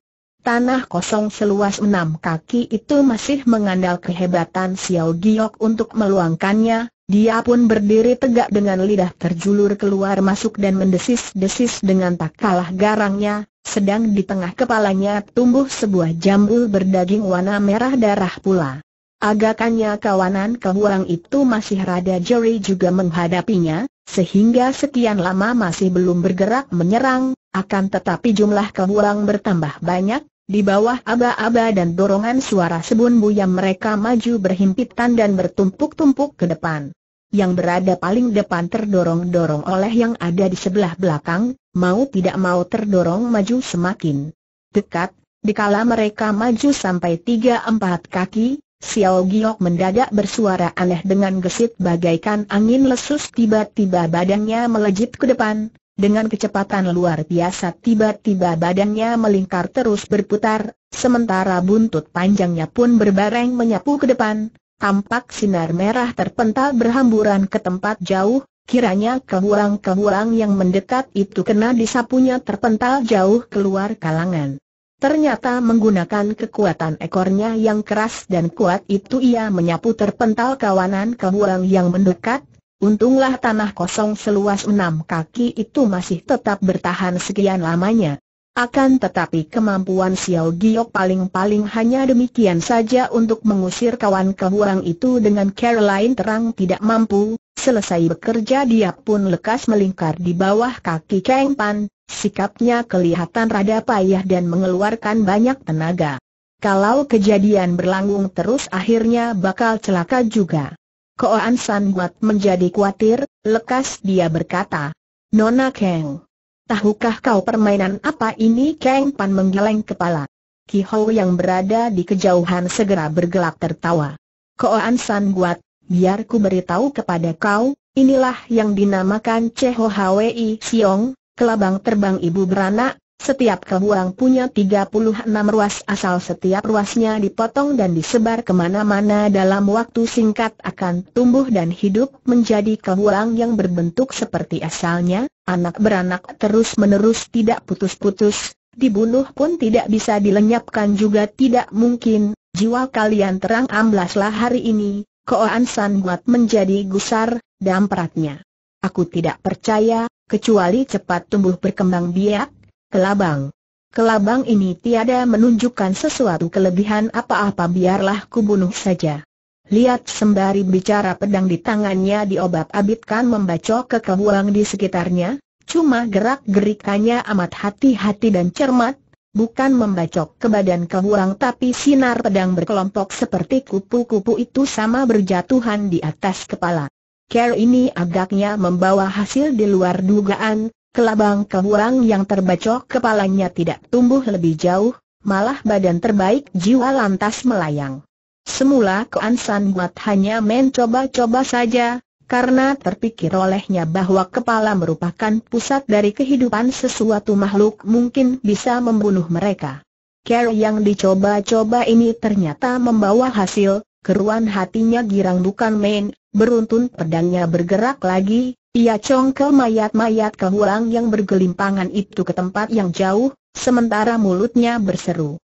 Tanah kosong seluas enam kaki itu masih mengandal kehebatan Xiao Giok untuk meluangkannya, dia pun berdiri tegak dengan lidah terjulur keluar masuk dan mendesis-desis dengan tak kalah garangnya, sedang di tengah kepalanya tumbuh sebuah jambul berdaging warna merah darah pula. Agakannya kawanan kebuang itu masih rada jeri juga menghadapinya, sehingga sekian lama masih belum bergerak menyerang, akan tetapi jumlah kebuang bertambah banyak, di bawah aba-aba dan dorongan suara sebun yang mereka maju berhimpitan dan bertumpuk-tumpuk ke depan. Yang berada paling depan terdorong-dorong oleh yang ada di sebelah belakang, mau tidak mau terdorong maju semakin dekat, dikala mereka maju sampai tiga empat kaki, Xiao Giok mendadak bersuara aneh dengan gesit bagaikan angin lesus tiba-tiba badannya melejit ke depan, dengan kecepatan luar biasa tiba-tiba badannya melingkar terus berputar, sementara buntut panjangnya pun berbareng menyapu ke depan, tampak sinar merah terpental berhamburan ke tempat jauh, kiranya kehulang-kehulang yang mendekat itu kena disapunya terpental jauh keluar kalangan. Ternyata menggunakan kekuatan ekornya yang keras dan kuat itu ia menyapu terpental kawanan kehulang yang mendekat, Untunglah tanah kosong seluas enam kaki itu masih tetap bertahan sekian lamanya. Akan tetapi kemampuan Xiao Giok paling-paling hanya demikian saja untuk mengusir kawan kehuang itu dengan Caroline terang tidak mampu. Selesai bekerja dia pun lekas melingkar di bawah kaki Kang Pan, sikapnya kelihatan rada payah dan mengeluarkan banyak tenaga. Kalau kejadian berlangsung terus akhirnya bakal celaka juga. Koan San buat menjadi khawatir, lekas dia berkata. Nona Kang. Tahukah kau permainan apa ini? Kang Pan menggeleng kepala. Ki Hou yang berada di kejauhan segera bergelak tertawa. Koan San buat, biar ku beritahu kepada kau, inilah yang dinamakan Cheho Hwi Siong, kelabang terbang ibu beranak, setiap kebuang punya 36 ruas asal setiap ruasnya dipotong dan disebar kemana-mana dalam waktu singkat akan tumbuh dan hidup menjadi kebuang yang berbentuk seperti asalnya, anak beranak terus-menerus tidak putus-putus, dibunuh pun tidak bisa dilenyapkan juga tidak mungkin, jiwa kalian terang amblaslah hari ini, Koan San buat menjadi gusar, dan peratnya. Aku tidak percaya, kecuali cepat tumbuh berkembang biak, Kelabang. Kelabang ini tiada menunjukkan sesuatu kelebihan apa-apa biarlah kubunuh saja. Lihat sembari bicara pedang di tangannya diobat-abitkan membacok ke kebuang di sekitarnya, cuma gerak-gerikannya amat hati-hati dan cermat, bukan membacok ke badan kebuang tapi sinar pedang berkelompok seperti kupu-kupu itu sama berjatuhan di atas kepala. Care ini agaknya membawa hasil di luar dugaan, Kelabang kebuang yang terbacok kepalanya tidak tumbuh lebih jauh, malah badan terbaik jiwa lantas melayang. Semula Kuan San Guat hanya mencoba-coba saja, karena terpikir olehnya bahwa kepala merupakan pusat dari kehidupan sesuatu makhluk mungkin bisa membunuh mereka. Cara yang dicoba-coba ini ternyata membawa hasil, keruan hatinya girang bukan main, beruntun pedangnya bergerak lagi, ia congkel mayat-mayat kehuang yang bergelimpangan itu ke tempat yang jauh, sementara mulutnya berseru.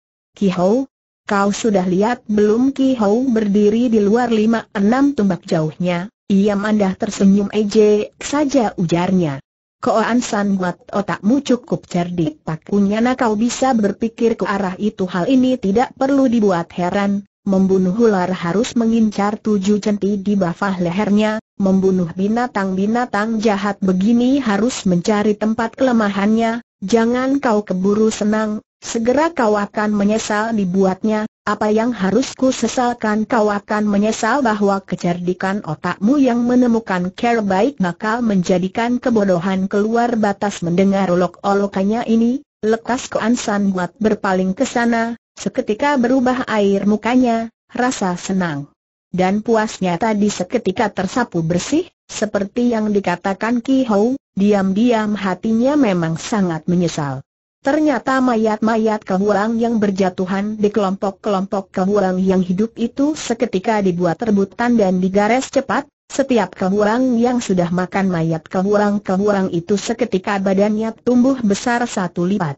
Hou, kau sudah lihat belum Hou berdiri di luar lima enam tumbak jauhnya, ia mandah tersenyum ejek saja ujarnya. Koan San buat otakmu cukup cerdik Takunya nak kau bisa berpikir ke arah itu Hal ini tidak perlu dibuat heran Membunuh ular harus mengincar tujuh centi di bawah lehernya, membunuh binatang-binatang jahat begini harus mencari tempat kelemahannya, jangan kau keburu senang, segera kau akan menyesal dibuatnya, apa yang harus ku sesalkan kau akan menyesal bahwa kecerdikan otakmu yang menemukan care baik bakal menjadikan kebodohan keluar batas mendengar olok-olokannya ini, lekas keansan buat berpaling ke sana, Seketika berubah air mukanya, rasa senang. Dan puasnya tadi seketika tersapu bersih, seperti yang dikatakan Ki Hou, diam-diam hatinya memang sangat menyesal. Ternyata mayat-mayat kehuang yang berjatuhan di kelompok-kelompok kehuang yang hidup itu seketika dibuat rebutan dan digares cepat, setiap kehuang yang sudah makan mayat kehuang-kehuang itu seketika badannya tumbuh besar satu lipat.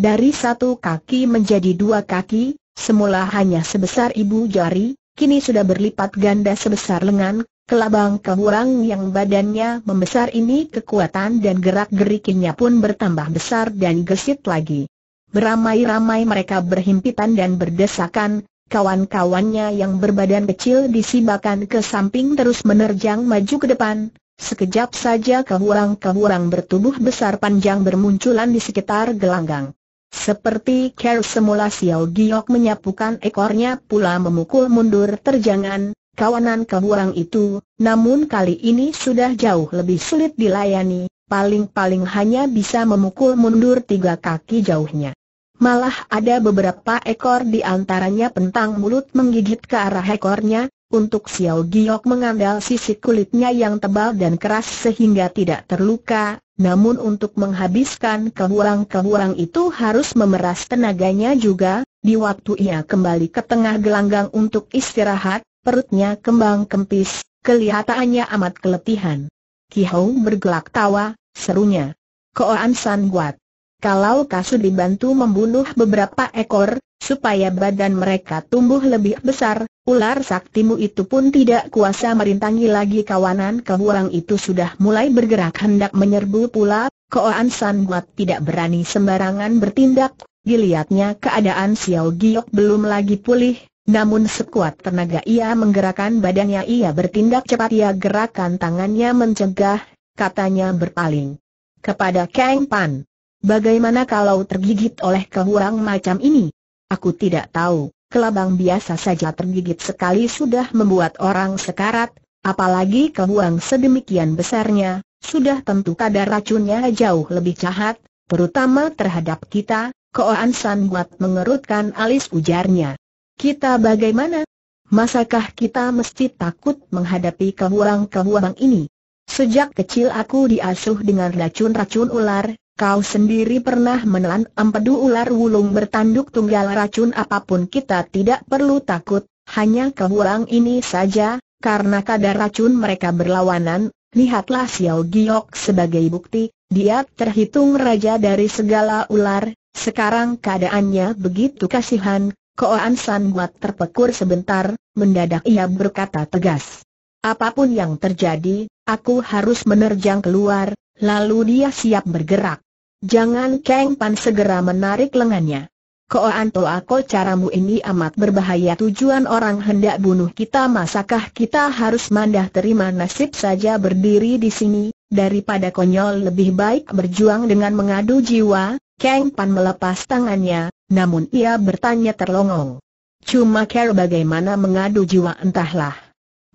Dari satu kaki menjadi dua kaki, semula hanya sebesar ibu jari, kini sudah berlipat ganda sebesar lengan, Kelabang kehurang yang badannya membesar ini kekuatan dan gerak-gerikinya pun bertambah besar dan gesit lagi. Beramai-ramai mereka berhimpitan dan berdesakan, kawan-kawannya yang berbadan kecil disibakan ke samping terus menerjang maju ke depan. Sekejap saja kehurang-kehurang bertubuh besar panjang bermunculan di sekitar gelanggang. Seperti care semula Xiao Giok menyapukan ekornya pula memukul mundur terjangan, kawanan kehurang itu, namun kali ini sudah jauh lebih sulit dilayani, paling-paling hanya bisa memukul mundur tiga kaki jauhnya. Malah ada beberapa ekor di antaranya pentang mulut menggigit ke arah ekornya, untuk Xiao Giok mengandal sisi kulitnya yang tebal dan keras sehingga tidak terluka, namun untuk menghabiskan kehuang-kehuang itu harus memeras tenaganya juga, di waktu ia kembali ke tengah gelanggang untuk istirahat, perutnya kembang kempis, kelihatannya amat keletihan. Ki Hong bergelak tawa, serunya. Koan San Guat, kalau Kasu dibantu membunuh beberapa ekor, supaya badan mereka tumbuh lebih besar, ular saktimu itu pun tidak kuasa merintangi lagi kawanan kebuang itu sudah mulai bergerak hendak menyerbu pula, Koan San Buat tidak berani sembarangan bertindak, dilihatnya keadaan Xiao Giok belum lagi pulih, namun sekuat tenaga ia menggerakkan badannya ia bertindak cepat ia gerakan tangannya mencegah, katanya berpaling kepada Kang Pan. Bagaimana kalau tergigit oleh kehuang macam ini? Aku tidak tahu, kelabang biasa saja tergigit sekali sudah membuat orang sekarat, apalagi kehuang sedemikian besarnya, sudah tentu kadar racunnya jauh lebih jahat, terutama terhadap kita, Koan San buat mengerutkan alis ujarnya. Kita bagaimana? Masakah kita mesti takut menghadapi kehuang-kehuang ini? Sejak kecil aku diasuh dengan racun-racun ular, Kau sendiri pernah menelan empedu ular wulung bertanduk tunggal racun apapun kita tidak perlu takut, hanya kehulang ini saja, karena kadar racun mereka berlawanan, lihatlah Xiao Giok sebagai bukti, dia terhitung raja dari segala ular, sekarang keadaannya begitu kasihan, Koan San buat terpekur sebentar, mendadak ia berkata tegas. Apapun yang terjadi, aku harus menerjang keluar, lalu dia siap bergerak. Jangan Kang Pan segera menarik lengannya. Koan Toako caramu ini amat berbahaya tujuan orang hendak bunuh kita masakah kita harus mandah terima nasib saja berdiri di sini, daripada konyol lebih baik berjuang dengan mengadu jiwa, Kang Pan melepas tangannya, namun ia bertanya terlongong. Cuma care bagaimana mengadu jiwa entahlah.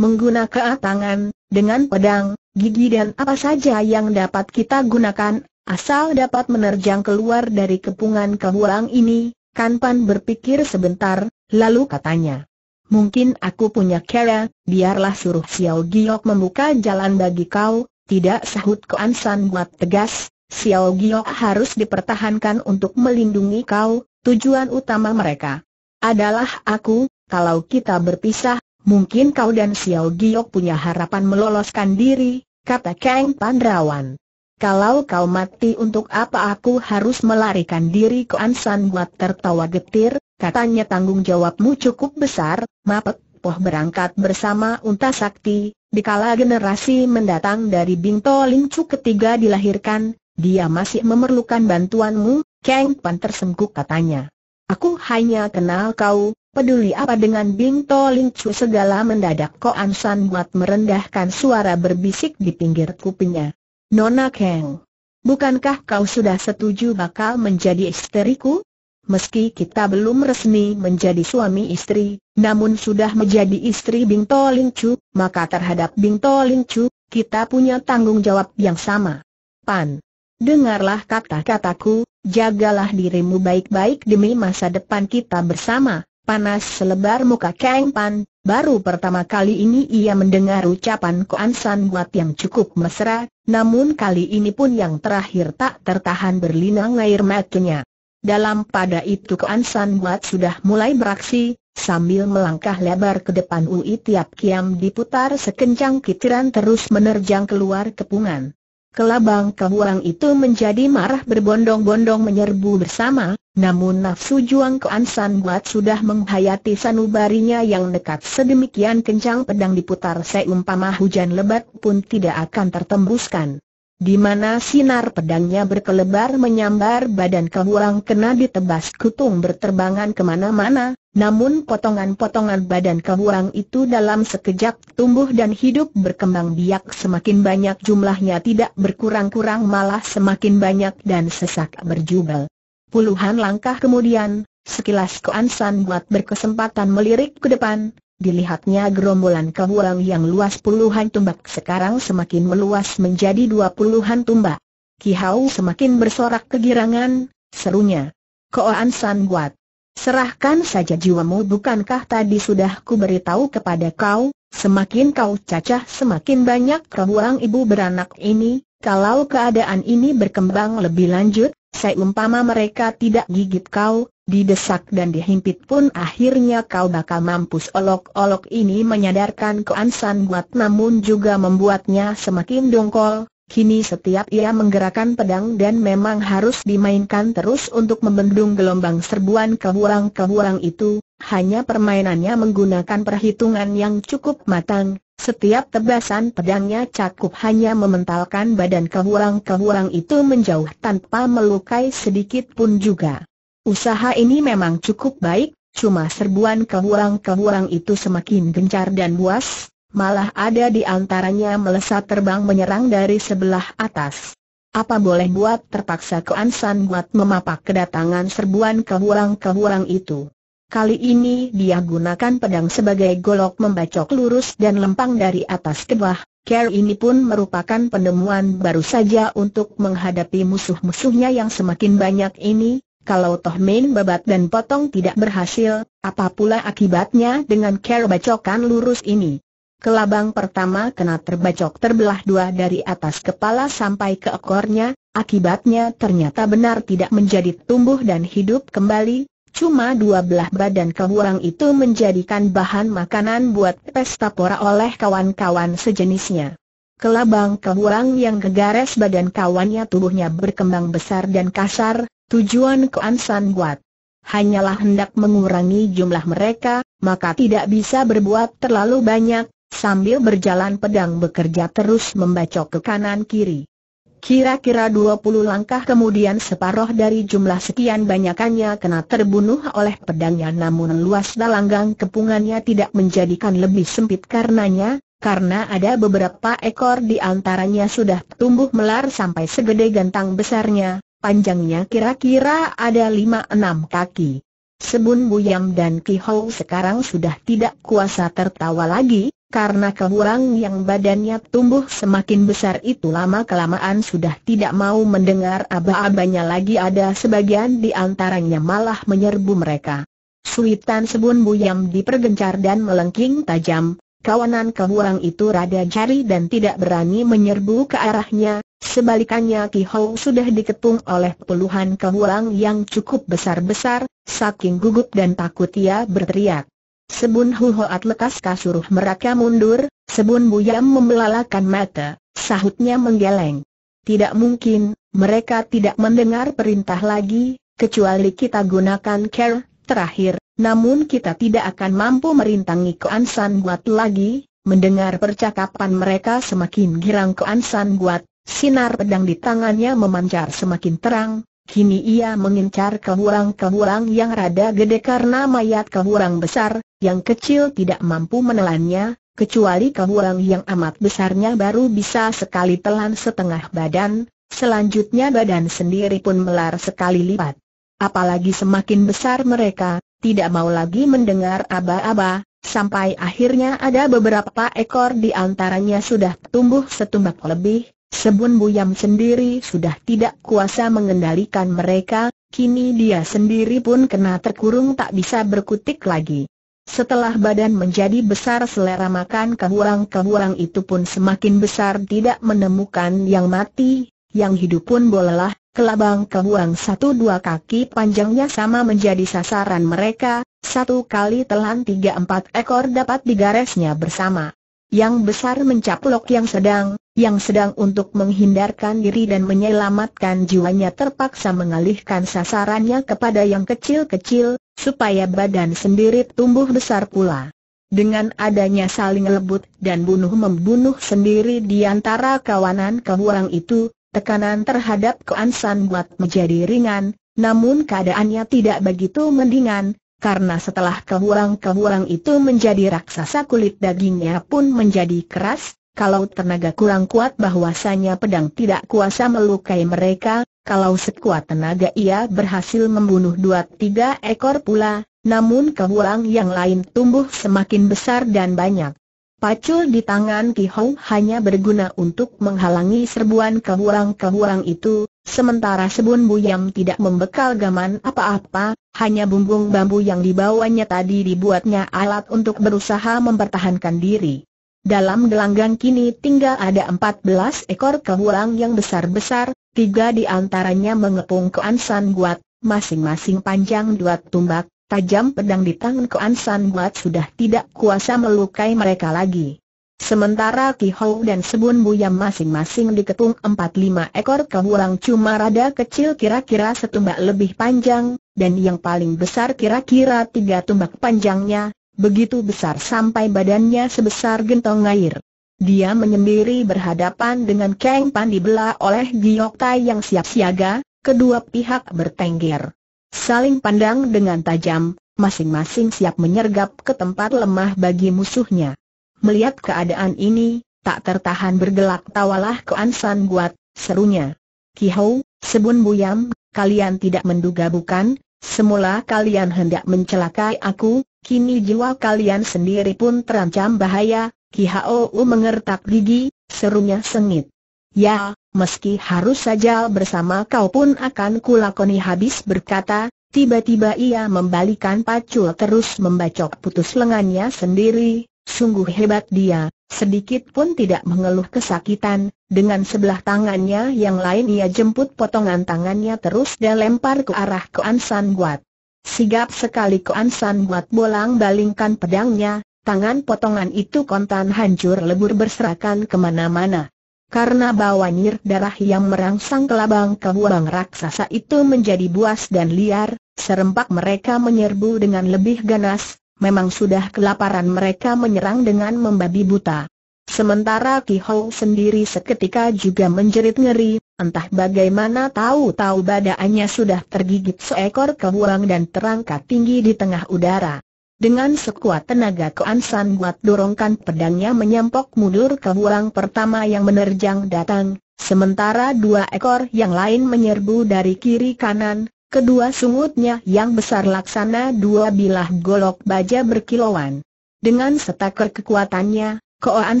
Menggunakan tangan, dengan pedang, gigi dan apa saja yang dapat kita gunakan Asal dapat menerjang keluar dari kepungan kehuang ini, kan Pan berpikir sebentar, lalu katanya. Mungkin aku punya cara, biarlah suruh Xiao Giok membuka jalan bagi kau, tidak sahut ke Ansan buat tegas, Xiao Giok harus dipertahankan untuk melindungi kau, tujuan utama mereka adalah aku, kalau kita berpisah, mungkin kau dan Xiao Giok punya harapan meloloskan diri, kata Kang Pandrawan. Kalau kau mati untuk apa aku harus melarikan diri ke Ansan Buat tertawa getir, katanya tanggung jawabmu cukup besar, Mapet Poh berangkat bersama Unta Sakti, dikala generasi mendatang dari Bingto Lincu ketiga dilahirkan, dia masih memerlukan bantuanmu, Kang Pan tersengguk katanya. Aku hanya kenal kau, peduli apa dengan Bingto Lincu segala mendadak Ko Ansan buat merendahkan suara berbisik di pinggir kupingnya. Nona Kang, bukankah kau sudah setuju bakal menjadi istriku? Meski kita belum resmi menjadi suami istri, namun sudah menjadi istri Bingto Chu, maka terhadap Bingto Chu, kita punya tanggung jawab yang sama. Pan, dengarlah kata-kataku, jagalah dirimu baik-baik demi masa depan kita bersama. Panas selebar muka Kang Pan, Baru pertama kali ini ia mendengar ucapan Koan San Buat yang cukup mesra, namun kali ini pun yang terakhir tak tertahan berlinang air matanya. Dalam pada itu Koan San Buat sudah mulai beraksi, sambil melangkah lebar ke depan Ui Tiap Kiam diputar sekencang kitiran terus menerjang keluar kepungan. Kelabang kehuang itu menjadi marah berbondong-bondong menyerbu bersama, namun nafsu Juang Kean San Buat sudah menghayati sanubarinya yang dekat sedemikian kencang pedang diputar seumpama hujan lebat pun tidak akan tertembuskan. Di mana sinar pedangnya berkelebar menyambar badan kehuang kena ditebas kutung berterbangan kemana-mana, namun potongan-potongan badan kehuang itu dalam sekejap tumbuh dan hidup berkembang biak semakin banyak jumlahnya tidak berkurang-kurang malah semakin banyak dan sesak berjubel. Puluhan langkah kemudian, sekilas Koan San buat berkesempatan melirik ke depan, dilihatnya gerombolan kehuang yang luas puluhan tumbak sekarang semakin meluas menjadi dua puluhan tumbak. Kihau semakin bersorak kegirangan, serunya. Koan San buat. Serahkan saja jiwamu bukankah tadi sudah ku beritahu kepada kau, semakin kau cacah semakin banyak ruang ibu beranak ini, kalau keadaan ini berkembang lebih lanjut, seumpama mereka tidak gigit kau, didesak dan dihimpit pun akhirnya kau bakal mampus olok-olok ini menyadarkan keansan buat namun juga membuatnya semakin dongkol, Kini setiap ia menggerakkan pedang dan memang harus dimainkan terus untuk membendung gelombang serbuan kehurang-kehurang itu, hanya permainannya menggunakan perhitungan yang cukup matang, setiap tebasan pedangnya cakup hanya mementalkan badan kehurang-kehurang itu menjauh tanpa melukai sedikit pun juga. Usaha ini memang cukup baik, cuma serbuan kehurang-kehurang itu semakin gencar dan buas, malah ada di antaranya melesat terbang menyerang dari sebelah atas. Apa boleh buat terpaksa keansan San buat memapak kedatangan serbuan kehurang-kehurang itu. Kali ini dia gunakan pedang sebagai golok membacok lurus dan lempang dari atas ke bawah. Care ini pun merupakan penemuan baru saja untuk menghadapi musuh-musuhnya yang semakin banyak ini. Kalau toh main babat dan potong tidak berhasil, apa pula akibatnya dengan care bacokan lurus ini? Kelabang pertama kena terbacok terbelah dua dari atas kepala sampai ke ekornya, akibatnya ternyata benar tidak menjadi tumbuh dan hidup kembali, cuma dua belah badan kehurang itu menjadikan bahan makanan buat pesta pora oleh kawan-kawan sejenisnya. Kelabang kehurang yang gegares badan kawannya tubuhnya berkembang besar dan kasar, tujuan keansan buat. Hanyalah hendak mengurangi jumlah mereka, maka tidak bisa berbuat terlalu banyak, Sambil berjalan pedang bekerja terus membacok ke kanan kiri. Kira-kira 20 langkah kemudian separoh dari jumlah sekian banyakannya kena terbunuh oleh pedangnya namun luas dalanggang kepungannya tidak menjadikan lebih sempit karenanya, karena ada beberapa ekor di antaranya sudah tumbuh melar sampai segede gantang besarnya, panjangnya kira-kira ada 5-6 kaki. Sebun Buyam dan Ki sekarang sudah tidak kuasa tertawa lagi, karena kehurang yang badannya tumbuh semakin besar itu lama-kelamaan sudah tidak mau mendengar aba-abanya lagi ada sebagian di antaranya malah menyerbu mereka. Suitan Sebun Buyam dipergencar dan melengking tajam, kawanan kehurang itu rada jari dan tidak berani menyerbu ke arahnya, sebalikannya Ki Hou sudah diketung oleh puluhan kehurang yang cukup besar-besar, saking gugup dan takut ia berteriak. Sebun Huhoat lekas kasuruh mereka mundur, Sebun Buyam membelalakan mata, sahutnya menggeleng. Tidak mungkin, mereka tidak mendengar perintah lagi, kecuali kita gunakan care, terakhir, namun kita tidak akan mampu merintangi Koan San Guat lagi, mendengar percakapan mereka semakin girang Koan San Guat, sinar pedang di tangannya memancar semakin terang, Kini ia mengincar kehurang-kehurang yang rada gede karena mayat kehurang besar, yang kecil tidak mampu menelannya, kecuali kehurang yang amat besarnya baru bisa sekali telan setengah badan, selanjutnya badan sendiri pun melar sekali lipat. Apalagi semakin besar mereka, tidak mau lagi mendengar aba-aba, sampai akhirnya ada beberapa ekor di antaranya sudah tumbuh setumbak lebih, Sebun Buyam sendiri sudah tidak kuasa mengendalikan mereka, kini dia sendiri pun kena terkurung tak bisa berkutik lagi. Setelah badan menjadi besar selera makan kehurang-kehurang itu pun semakin besar tidak menemukan yang mati, yang hidup pun bolehlah. kelabang kehurang satu dua kaki panjangnya sama menjadi sasaran mereka, satu kali telan tiga empat ekor dapat digaresnya bersama yang besar mencaplok yang sedang, yang sedang untuk menghindarkan diri dan menyelamatkan jiwanya terpaksa mengalihkan sasarannya kepada yang kecil-kecil, supaya badan sendiri tumbuh besar pula. Dengan adanya saling lebut dan bunuh-membunuh sendiri di antara kawanan kebuang itu, tekanan terhadap keansan buat menjadi ringan, namun keadaannya tidak begitu mendingan, karena setelah kehurang-kehurang itu menjadi raksasa kulit dagingnya pun menjadi keras, kalau tenaga kurang kuat bahwasanya pedang tidak kuasa melukai mereka, kalau sekuat tenaga ia berhasil membunuh dua tiga ekor pula, namun kehurang yang lain tumbuh semakin besar dan banyak. Pacul di tangan Ki Hong hanya berguna untuk menghalangi serbuan kehurang-kehurang itu, sementara Sebun yang tidak membekal gaman apa-apa, hanya bumbung bambu yang dibawanya tadi dibuatnya alat untuk berusaha mempertahankan diri. Dalam gelanggang kini tinggal ada 14 ekor kehurang yang besar-besar, tiga di antaranya mengepung ke Ansan Guat, masing-masing panjang dua tumbak, tajam pedang di tangan Koan San Buat sudah tidak kuasa melukai mereka lagi. Sementara Ki Hou dan Sebun Buyam masing-masing diketung 4 lima ekor kehulang cuma rada kecil kira-kira setumbak lebih panjang, dan yang paling besar kira-kira tiga tumbak panjangnya, begitu besar sampai badannya sebesar gentong air. Dia menyendiri berhadapan dengan Kang Pan dibelah oleh Giok Tai yang siap siaga, kedua pihak bertengger. Saling pandang dengan tajam, masing-masing siap menyergap ke tempat lemah bagi musuhnya. Melihat keadaan ini, tak tertahan bergelak tawalah ke Ansan Guat, serunya. Kihou, Sebun Buyam, kalian tidak menduga bukan, semula kalian hendak mencelakai aku, kini jiwa kalian sendiri pun terancam bahaya, Kihou mengertak gigi, serunya sengit. Ya, meski harus saja bersama kau pun akan kulakoni habis berkata, tiba-tiba ia membalikan pacul terus membacok putus lengannya sendiri, sungguh hebat dia, sedikit pun tidak mengeluh kesakitan, dengan sebelah tangannya yang lain ia jemput potongan tangannya terus dan lempar ke arah ke Ansan Buat. Sigap sekali ke Ansan Buat bolang balingkan pedangnya, tangan potongan itu kontan hancur lebur berserakan kemana-mana karena bawa nyir darah yang merangsang ke labang kebuang raksasa itu menjadi buas dan liar, serempak mereka menyerbu dengan lebih ganas, memang sudah kelaparan mereka menyerang dengan membabi buta. Sementara Ki Hou sendiri seketika juga menjerit ngeri, entah bagaimana tahu-tahu badaannya sudah tergigit seekor kebuang dan terangkat tinggi di tengah udara. Dengan sekuat tenaga Koan San buat dorongkan pedangnya menyampok mundur ke buang pertama yang menerjang datang, sementara dua ekor yang lain menyerbu dari kiri kanan, kedua sungutnya yang besar laksana dua bilah golok baja berkilauan. Dengan setaker kekuatannya, Koan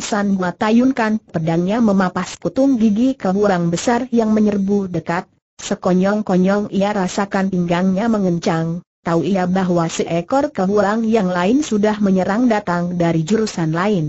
San buat tayunkan pedangnya memapas kutung gigi ke buang besar yang menyerbu dekat, sekonyong-konyong ia rasakan pinggangnya mengencang tahu ia bahwa seekor kehuang yang lain sudah menyerang datang dari jurusan lain.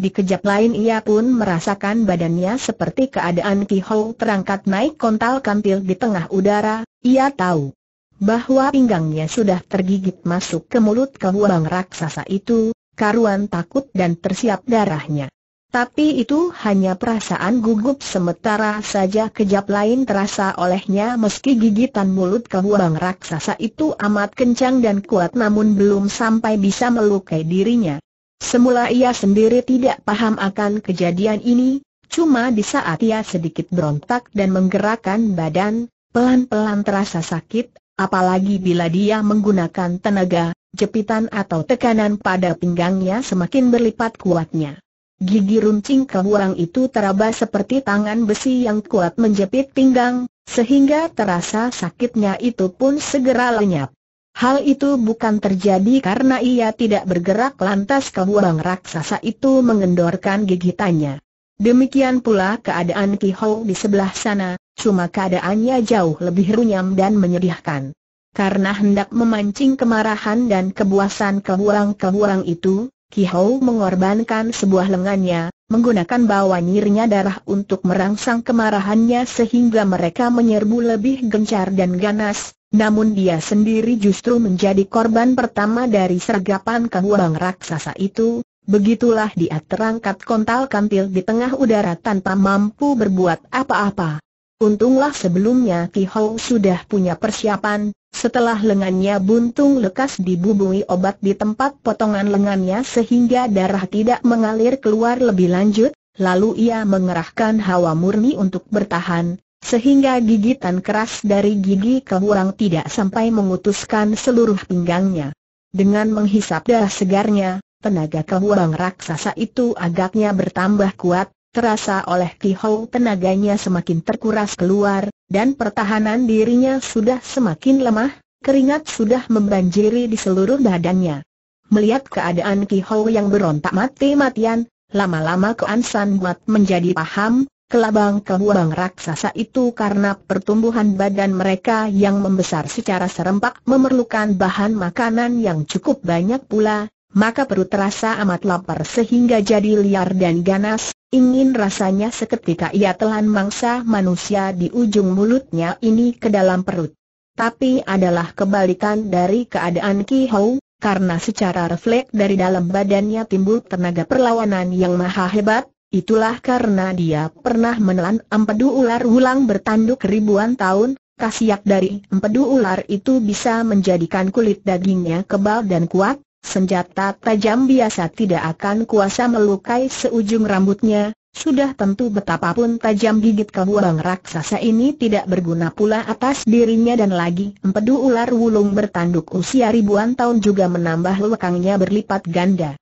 Di kejap lain ia pun merasakan badannya seperti keadaan Ki Hou terangkat naik kontal kampil di tengah udara, ia tahu bahwa pinggangnya sudah tergigit masuk ke mulut kehuang raksasa itu, karuan takut dan tersiap darahnya. Tapi itu hanya perasaan gugup sementara saja kejap lain terasa olehnya meski gigitan mulut kehuang raksasa itu amat kencang dan kuat namun belum sampai bisa melukai dirinya. Semula ia sendiri tidak paham akan kejadian ini, cuma di saat ia sedikit berontak dan menggerakkan badan, pelan-pelan terasa sakit, apalagi bila dia menggunakan tenaga, jepitan atau tekanan pada pinggangnya semakin berlipat kuatnya. Gigi runcing kebuang itu teraba seperti tangan besi yang kuat menjepit pinggang, sehingga terasa sakitnya itu pun segera lenyap. Hal itu bukan terjadi karena ia tidak bergerak lantas kebuang raksasa itu mengendorkan gigitannya. Demikian pula keadaan Ki Hou di sebelah sana, cuma keadaannya jauh lebih runyam dan menyedihkan. Karena hendak memancing kemarahan dan kebuasan kebuang-kebuang itu, Ki Hou mengorbankan sebuah lengannya, menggunakan bawa nyirnya darah untuk merangsang kemarahannya sehingga mereka menyerbu lebih gencar dan ganas, namun dia sendiri justru menjadi korban pertama dari sergapan kebuang raksasa itu, begitulah dia terangkat kontal kantil di tengah udara tanpa mampu berbuat apa-apa. Untunglah sebelumnya Ki sudah punya persiapan, setelah lengannya buntung lekas dibubui obat di tempat potongan lengannya sehingga darah tidak mengalir keluar lebih lanjut, lalu ia mengerahkan hawa murni untuk bertahan, sehingga gigitan keras dari gigi kehurang tidak sampai mengutuskan seluruh pinggangnya. Dengan menghisap darah segarnya, tenaga kehurang raksasa itu agaknya bertambah kuat, terasa oleh Ki Hou tenaganya semakin terkuras keluar, dan pertahanan dirinya sudah semakin lemah, keringat sudah membanjiri di seluruh badannya. Melihat keadaan Ki Hou yang berontak mati-matian, lama-lama Koan San buat menjadi paham, kelabang kebuang raksasa itu karena pertumbuhan badan mereka yang membesar secara serempak memerlukan bahan makanan yang cukup banyak pula, maka perut terasa amat lapar sehingga jadi liar dan ganas, Ingin rasanya seketika ia telan mangsa manusia di ujung mulutnya ini ke dalam perut. Tapi adalah kebalikan dari keadaan Ki Hou, karena secara refleks dari dalam badannya timbul tenaga perlawanan yang maha hebat, itulah karena dia pernah menelan empedu ular ulang bertanduk ribuan tahun, khasiat dari empedu ular itu bisa menjadikan kulit dagingnya kebal dan kuat, Senjata tajam biasa tidak akan kuasa melukai seujung rambutnya, sudah tentu betapapun tajam gigit kebuang raksasa ini tidak berguna pula atas dirinya dan lagi empedu ular wulung bertanduk usia ribuan tahun juga menambah lekangnya berlipat ganda.